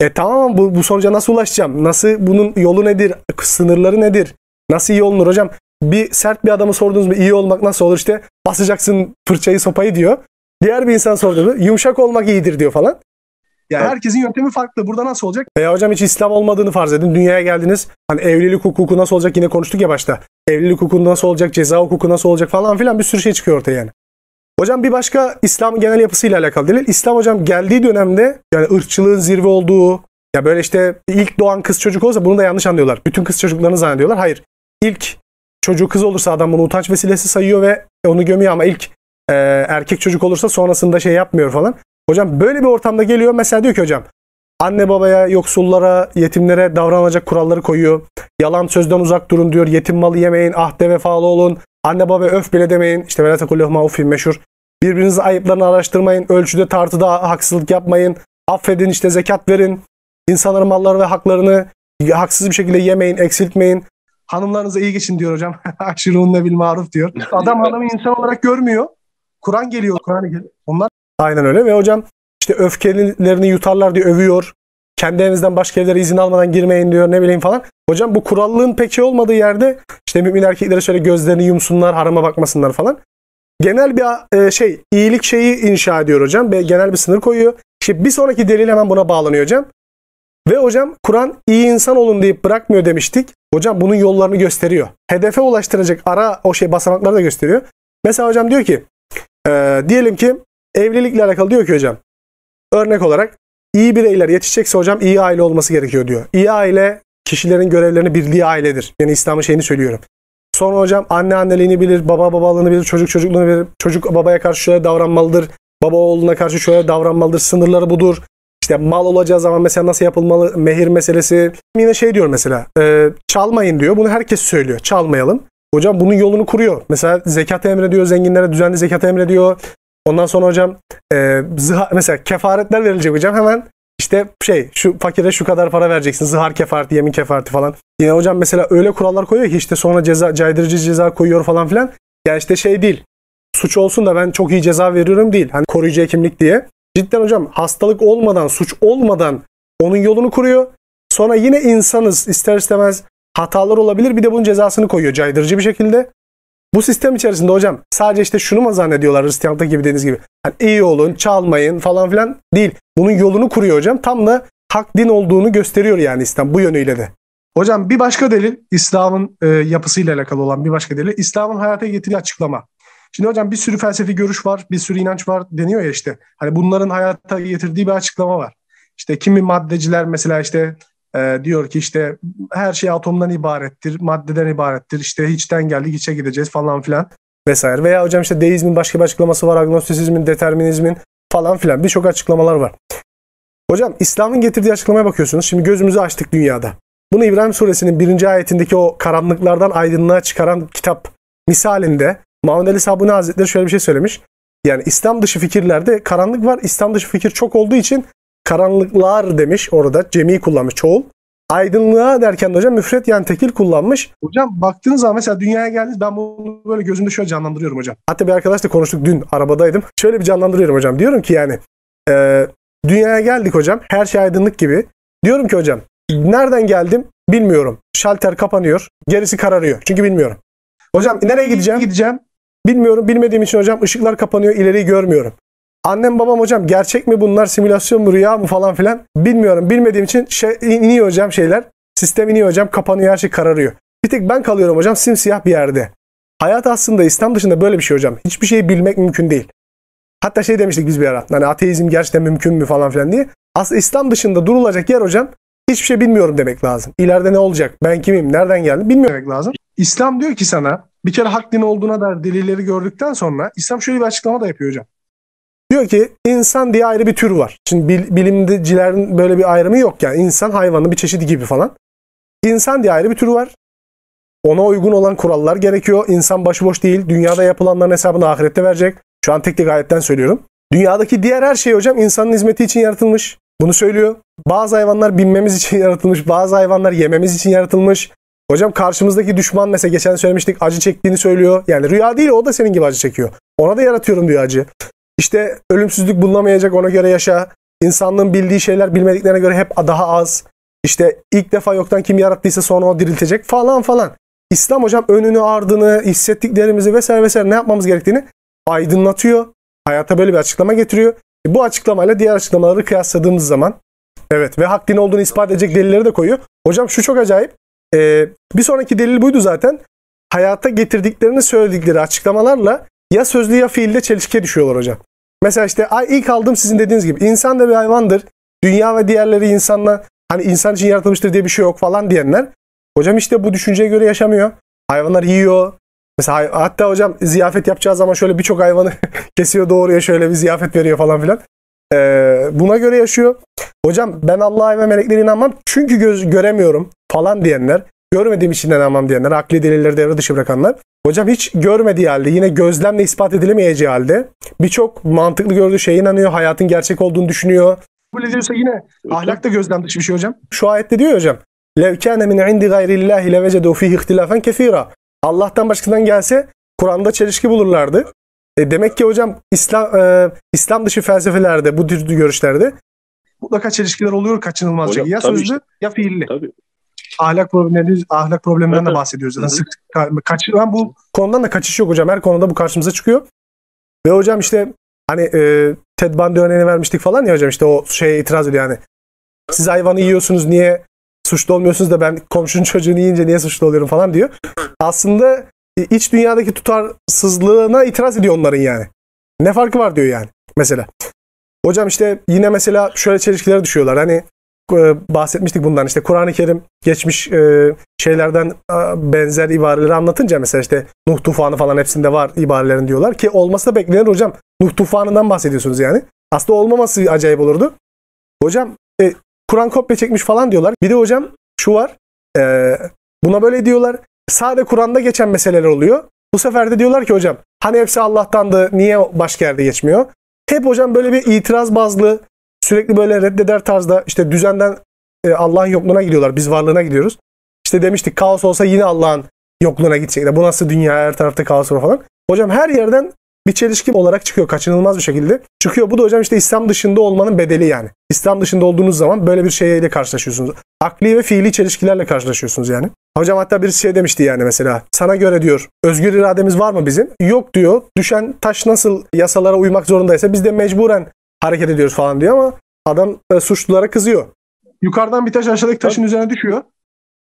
Speaker 1: E tamam bu, bu sonuca nasıl ulaşacağım? Nasıl bunun yolu nedir? Sınırları nedir? Nasıl iyi olunur hocam? Bir sert bir adamı sordunuz mu iyi olmak nasıl olur işte basacaksın fırçayı sopayı diyor. Diğer bir insan sordu yumuşak olmak iyidir diyor falan. Yani herkesin yöntemi farklı. Burada nasıl olacak? Veya hocam hiç İslam olmadığını farz edin. Dünyaya geldiniz. Hani evlilik hukuku nasıl olacak yine konuştuk ya başta. Evlilik hukuku nasıl olacak? Ceza hukuku nasıl olacak falan filan bir sürü şey çıkıyor ortaya yani. Hocam bir başka İslam genel yapısıyla alakalı delil. İslam hocam geldiği dönemde yani ırkçılığın zirve olduğu ya böyle işte ilk doğan kız çocuk olsa bunu da yanlış anlıyorlar. Bütün kız çocuklarını zannediyorlar. Hayır. İlk çocuğu kız olursa adam bunu utanç vesilesi sayıyor ve onu gömüyor ama ilk e, erkek çocuk olursa sonrasında şey yapmıyor falan. Hocam böyle bir ortamda geliyor mesela diyor ki hocam Anne babaya, yoksullara, yetimlere davranacak kuralları koyuyor. Yalan sözden uzak durun diyor. Yetim malı yemeyin, ahde vefalı olun. Anne baba öf bile demeyin. İşte velatakullahu mağufin meşhur. Birbirinizin ayıplarını araştırmayın. Ölçüde tartıda haksızlık yapmayın. Affedin işte zekat verin. İnsanların malları ve haklarını haksız bir şekilde yemeyin, eksiltmeyin. Hanımlarınıza iyi geçin diyor hocam. Aşırunla bil maruf diyor. Adam hanımı insan olarak görmüyor. Kur'an geliyor, Kur'an geliyor. Onlar Aynen öyle ve hocam işte öfkelerini yutarlar diye övüyor. Kendi evinizden başka evlere izin almadan girmeyin diyor ne bileyim falan. Hocam bu kurallığın pek şey olmadığı yerde işte mümin erkeklere şöyle gözlerini yumsunlar, harama bakmasınlar falan. Genel bir e, şey, iyilik şeyi inşa ediyor hocam. ve Genel bir sınır koyuyor. Şimdi bir sonraki delil hemen buna bağlanıyor hocam. Ve hocam Kur'an iyi insan olun deyip bırakmıyor demiştik. Hocam bunun yollarını gösteriyor. Hedefe ulaştıracak ara o şey basamakları da gösteriyor. Mesela hocam diyor ki e, diyelim ki evlilikle alakalı diyor ki hocam Örnek olarak iyi bireyler yetişecekse hocam iyi aile olması gerekiyor diyor. İyi aile kişilerin görevlerini birliği ailedir. Yani İslam'ın şeyini söylüyorum. Sonra hocam anne anneliğini bilir, baba babalığını bilir, çocuk çocukluğunu bilir. Çocuk babaya karşı şöyle davranmalıdır. Baba oğluna karşı şöyle davranmalıdır. Sınırları budur. İşte mal olacağı zaman mesela nasıl yapılmalı mehir meselesi. Yine şey diyor mesela e, çalmayın diyor. Bunu herkes söylüyor. Çalmayalım. Hocam bunun yolunu kuruyor. Mesela zekat emrediyor zenginlere düzenli zekat emrediyor. Ondan sonra hocam e, zıha, mesela kefaretler verilecek hocam hemen işte şey şu fakire şu kadar para vereceksin. Zıhar kefareti, yemin kefareti falan. Yine hocam mesela öyle kurallar koyuyor ki işte sonra ceza caydırıcı ceza koyuyor falan filan. Yani işte şey değil. Suç olsun da ben çok iyi ceza veriyorum değil. Hani koruyucu hekimlik diye. Cidden hocam hastalık olmadan, suç olmadan onun yolunu kuruyor. Sonra yine insanız ister istemez hatalar olabilir. Bir de bunun cezasını koyuyor caydırıcı bir şekilde. Bu sistem içerisinde hocam sadece işte şunu mu zannediyorlar Hristiyanlıkta gibi dediğiniz gibi. Yani iyi olun, çalmayın falan filan değil. Bunun yolunu kuruyor hocam. Tam da hak din olduğunu gösteriyor yani İslam bu yönüyle de. Hocam bir başka delil İslam'ın e, yapısıyla alakalı olan bir başka delil İslam'ın hayata getirdiği açıklama. Şimdi hocam bir sürü felsefi görüş var, bir sürü inanç var deniyor ya işte. Hani bunların hayata getirdiği bir açıklama var. İşte kimi maddeciler mesela işte e, diyor ki işte her şey atomdan ibarettir, maddeden ibarettir, işte hiçten geldik hiçe gideceğiz falan filan vesaire. Veya hocam işte deizmin başka bir açıklaması var, agnostisizmin, determinizmin falan filan birçok açıklamalar var. Hocam İslam'ın getirdiği açıklamaya bakıyorsunuz. Şimdi gözümüzü açtık dünyada. Bunu İbrahim suresinin birinci ayetindeki o karanlıklardan aydınlığa çıkaran kitap misalinde Muhammed Ali Sabuni Hazretleri şöyle bir şey söylemiş. Yani İslam dışı fikirlerde karanlık var. İslam dışı fikir çok olduğu için Karanlıklar demiş orada. Cemi kullanmış çoğul. Aydınlığa derken hocam müfret yani tekil kullanmış. Hocam baktığınız zaman mesela dünyaya geldiniz ben bunu böyle gözümde şöyle canlandırıyorum hocam. Hatta bir arkadaşla konuştuk dün arabadaydım. Şöyle bir canlandırıyorum hocam. Diyorum ki yani e, dünyaya geldik hocam her şey aydınlık gibi. Diyorum ki hocam nereden geldim bilmiyorum. Şalter kapanıyor gerisi kararıyor çünkü bilmiyorum. Hocam nereye gideceğim? Gideceğim. Bilmiyorum bilmediğim için hocam ışıklar kapanıyor ileri görmüyorum. Annem babam hocam gerçek mi bunlar simülasyon mu rüya mı falan filan bilmiyorum. Bilmediğim için şey, iniyor hocam şeyler. Sistem iniyor hocam kapanıyor her şey kararıyor. Bir tek ben kalıyorum hocam simsiyah bir yerde. Hayat aslında İslam dışında böyle bir şey hocam. Hiçbir şeyi bilmek mümkün değil. Hatta şey demiştik biz bir ara. Hani ateizm gerçekten mümkün mü falan filan diye. Aslında İslam dışında durulacak yer hocam hiçbir şey bilmiyorum demek lazım. İleride ne olacak? Ben kimim? Nereden geldim? Bilmiyorum demek lazım. İslam diyor ki sana bir kere hak din olduğuna dair delilleri gördükten sonra İslam şöyle bir açıklama da yapıyor hocam. Diyor ki insan diye ayrı bir tür var. Şimdi bilimcilerin böyle bir ayrımı yok yani. insan hayvanın bir çeşidi gibi falan. İnsan diye ayrı bir tür var. Ona uygun olan kurallar gerekiyor. İnsan başıboş değil. Dünyada yapılanların hesabını ahirette verecek. Şu an tek tek ayetten söylüyorum. Dünyadaki diğer her şey hocam insanın hizmeti için yaratılmış. Bunu söylüyor. Bazı hayvanlar binmemiz için yaratılmış. Bazı hayvanlar yememiz için yaratılmış. Hocam karşımızdaki düşman mesela geçen söylemiştik acı çektiğini söylüyor. Yani rüya değil o da senin gibi acı çekiyor. Ona da yaratıyorum diyor acı. İşte ölümsüzlük bulunamayacak ona göre yaşa. İnsanlığın bildiği şeyler bilmediklerine göre hep daha az. İşte ilk defa yoktan kim yarattıysa sonra o diriltecek falan falan. İslam hocam önünü ardını hissettiklerimizi vesaire vesaire ne yapmamız gerektiğini aydınlatıyor. Hayata böyle bir açıklama getiriyor. E bu açıklamayla diğer açıklamaları kıyasladığımız zaman evet ve hak din olduğunu ispat edecek delilleri de koyuyor. Hocam şu çok acayip. Ee, bir sonraki delil buydu zaten. Hayata getirdiklerini söyledikleri açıklamalarla ya sözlü ya fiilde çelişkiye düşüyorlar hocam. Mesela işte ilk aldım sizin dediğiniz gibi insan da bir hayvandır. Dünya ve diğerleri insanla hani insan için yaratılmıştır diye bir şey yok falan diyenler. Hocam işte bu düşünceye göre yaşamıyor. Hayvanlar yiyor. Mesela hatta hocam ziyafet yapacağı zaman şöyle birçok hayvanı kesiyor doğruya şöyle bir ziyafet veriyor falan filan. Ee, buna göre yaşıyor. Hocam ben Allah'a ve meleklere inanmam çünkü göz göremiyorum falan diyenler görmediğim için inanmam diyenler, akli delilleri devre dışı bırakanlar. Hocam hiç görmediği halde yine gözlemle ispat edilemeyeceği halde birçok mantıklı gördüğü şeye inanıyor, hayatın gerçek olduğunu düşünüyor. Kabul ediyorsa yine ahlak da gözlem dışı bir şey hocam. Şu ayette diyor hocam. لَوْ كَانَ مِنْ عِنْدِ غَيْرِ اللّٰهِ لَوَجَدُوا ف۪يهِ اِخْتِلَافًا كَثِيرًا Allah'tan başkasından gelse Kur'an'da çelişki bulurlardı. E demek ki hocam İslam e, İslam dışı felsefelerde bu tür görüşlerde mutlaka çelişkiler oluyor kaçınılmazca. Hocam, ya sözlü işte. ya fiilli. Tabii ahlak problemleri ahlak problemlerinden evet. de bahsediyoruz zaten. Sık kaç ben bu konudan da kaçış yok hocam. Her konuda bu karşımıza çıkıyor. Ve hocam işte hani e, Ted Bundy örneğini vermiştik falan ya hocam işte o şeye itiraz ediyor yani. Siz hayvanı yiyorsunuz niye suçlu olmuyorsunuz da ben komşunun çocuğunu yiyince niye suçlu oluyorum falan diyor. Aslında iç dünyadaki tutarsızlığına itiraz ediyor onların yani. Ne farkı var diyor yani mesela. Hocam işte yine mesela şöyle çelişkilere düşüyorlar. Hani e, bahsetmiştik bundan işte Kur'an-ı Kerim geçmiş e, şeylerden benzer ibareleri anlatınca mesela işte Nuh tufanı falan hepsinde var ibarelerin diyorlar ki olması da beklenir hocam. Nuh tufanından bahsediyorsunuz yani. Aslında olmaması acayip olurdu. Hocam e, Kur'an kopya çekmiş falan diyorlar. Bir de hocam şu var. E, buna böyle diyorlar. Sade Kur'an'da geçen meseleler oluyor. Bu sefer de diyorlar ki hocam hani hepsi Allah'tandı niye başka yerde geçmiyor? Hep hocam böyle bir itiraz bazlı Sürekli böyle reddeder tarzda işte düzenden e, Allah'ın yokluğuna gidiyorlar. Biz varlığına gidiyoruz. İşte demiştik kaos olsa yine Allah'ın yokluğuna gidecekler. Bu nasıl dünya her tarafta kaos var falan. Hocam her yerden bir çelişki olarak çıkıyor kaçınılmaz bir şekilde. Çıkıyor bu da hocam işte İslam dışında olmanın bedeli yani. İslam dışında olduğunuz zaman böyle bir şeyle karşılaşıyorsunuz. Akli ve fiili çelişkilerle karşılaşıyorsunuz yani. Hocam hatta birisi şey demişti yani mesela sana göre diyor özgür irademiz var mı bizim? Yok diyor düşen taş nasıl yasalara uymak zorundaysa biz de mecburen hareket ediyoruz falan diyor ama adam e, suçlulara kızıyor. Yukarıdan bir taş aşağıdaki taşın Tabii. üzerine düşüyor.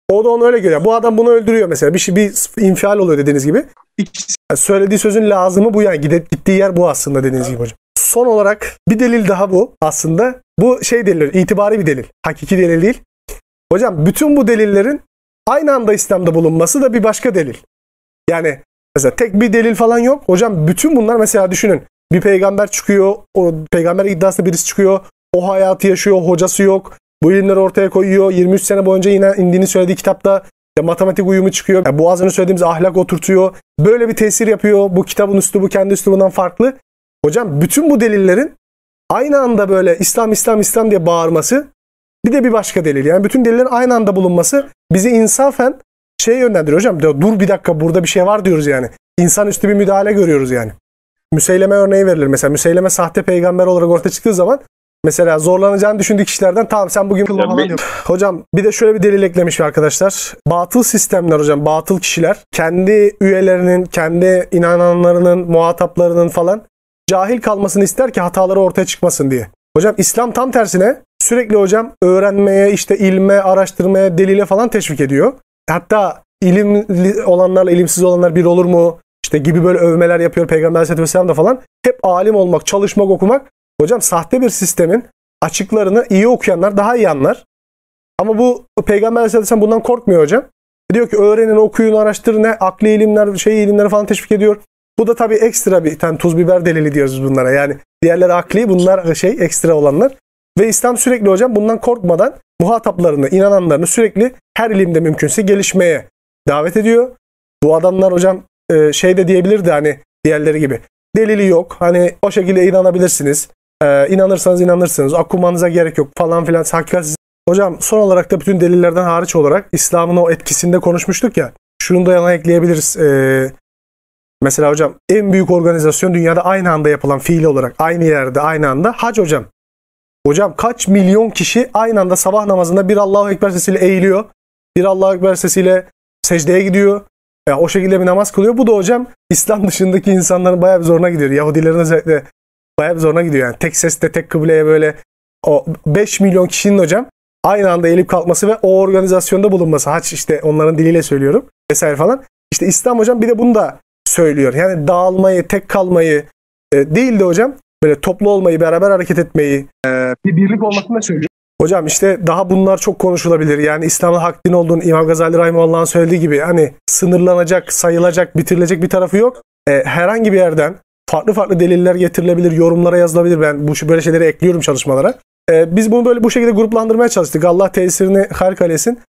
Speaker 1: O da onu öyle görüyor. Bu adam bunu öldürüyor mesela. Bir şey bir infial oluyor dediğiniz gibi. İkisi, söylediği sözün lazımı bu yani. Gide, gittiği yer bu aslında dediğiniz evet. gibi hocam. Son olarak bir delil daha bu aslında. Bu şey delil, itibari bir delil. Hakiki delil değil. Hocam bütün bu delillerin aynı anda İslam'da bulunması da bir başka delil. Yani mesela tek bir delil falan yok. Hocam bütün bunlar mesela düşünün. Bir peygamber çıkıyor, o peygamber iddiasında birisi çıkıyor. O hayatı yaşıyor, hocası yok. Bu ilimleri ortaya koyuyor. 23 sene boyunca yine indiğini söylediği kitapta işte matematik uyumu çıkıyor. Yani Boğaz'ın söylediğimiz ahlak oturtuyor. Böyle bir tesir yapıyor. Bu kitabın üstü bu kendi üslubundan farklı. Hocam bütün bu delillerin aynı anda böyle İslam İslam İslam diye bağırması bir de bir başka delil. Yani bütün delillerin aynı anda bulunması bizi insafen şey yönlendiriyor hocam. Diyor, dur bir dakika burada bir şey var diyoruz yani. üstü bir müdahale görüyoruz yani. Müseyleme örneği verilir. Mesela Müseyleme sahte peygamber olarak ortaya çıktığı zaman Mesela zorlanacağını düşündüğü kişilerden tamam sen bugün kılma diyor. Hocam bir de şöyle bir delil eklemiş bir arkadaşlar. Batıl sistemler hocam batıl kişiler kendi üyelerinin, kendi inananlarının, muhataplarının falan cahil kalmasını ister ki hataları ortaya çıkmasın diye. Hocam İslam tam tersine sürekli hocam öğrenmeye, işte ilme, araştırmaya, delile falan teşvik ediyor. Hatta ilimli olanlarla ilimsiz olanlar bir olur mu? işte gibi böyle övmeler yapıyor Peygamber Aleyhisselam da falan. Hep alim olmak, çalışmak, okumak. Hocam sahte bir sistemin açıklarını iyi okuyanlar daha iyi anlar. Ama bu Peygamber Aleyhisselam bundan korkmuyor hocam. Diyor ki öğrenin, okuyun, araştırın. Ne? Akli ilimler, şey ilimleri falan teşvik ediyor. Bu da tabii ekstra bir tane tuz biber delili diyoruz bunlara. Yani diğerler akli, bunlar şey ekstra olanlar. Ve İslam sürekli hocam bundan korkmadan muhataplarını, inananlarını sürekli her ilimde mümkünse gelişmeye davet ediyor. Bu adamlar hocam e, şey de diyebilirdi hani diğerleri gibi. Delili yok. Hani o şekilde inanabilirsiniz. E, inanırsanız inanırsınız. Akumanıza gerek yok falan filan. Hakikat Hocam son olarak da bütün delillerden hariç olarak İslam'ın o etkisinde konuşmuştuk ya. Şunu da yana ekleyebiliriz. Ee, mesela hocam en büyük organizasyon dünyada aynı anda yapılan fiil olarak aynı yerde aynı anda hac hocam. Hocam kaç milyon kişi aynı anda sabah namazında bir Allahu Ekber sesiyle eğiliyor. Bir Allahu Ekber sesiyle secdeye gidiyor. Yani o şekilde bir namaz kılıyor. Bu da hocam İslam dışındaki insanların bayağı bir zoruna gidiyor. Yahudilerin özellikle bayağı bir zoruna gidiyor. Yani tek sesle tek kıbleye böyle o 5 milyon kişinin hocam aynı anda elip kalkması ve o organizasyonda bulunması. Haç işte onların diliyle söylüyorum vesaire falan. İşte İslam hocam bir de bunu da söylüyor. Yani dağılmayı, tek kalmayı e, değil de hocam böyle toplu olmayı, beraber hareket etmeyi, e, bir birlik olmasını da söylüyor. Hocam işte daha bunlar çok konuşulabilir. Yani İslam'ın hak din olduğunu İmam Gazali Rahimullah'ın söylediği gibi hani sınırlanacak, sayılacak, bitirilecek bir tarafı yok. E, herhangi bir yerden farklı farklı deliller getirilebilir, yorumlara yazılabilir. Ben bu böyle şeyleri ekliyorum çalışmalara. E, biz bunu böyle bu şekilde gruplandırmaya çalıştık. Allah tesirini halk eylesin.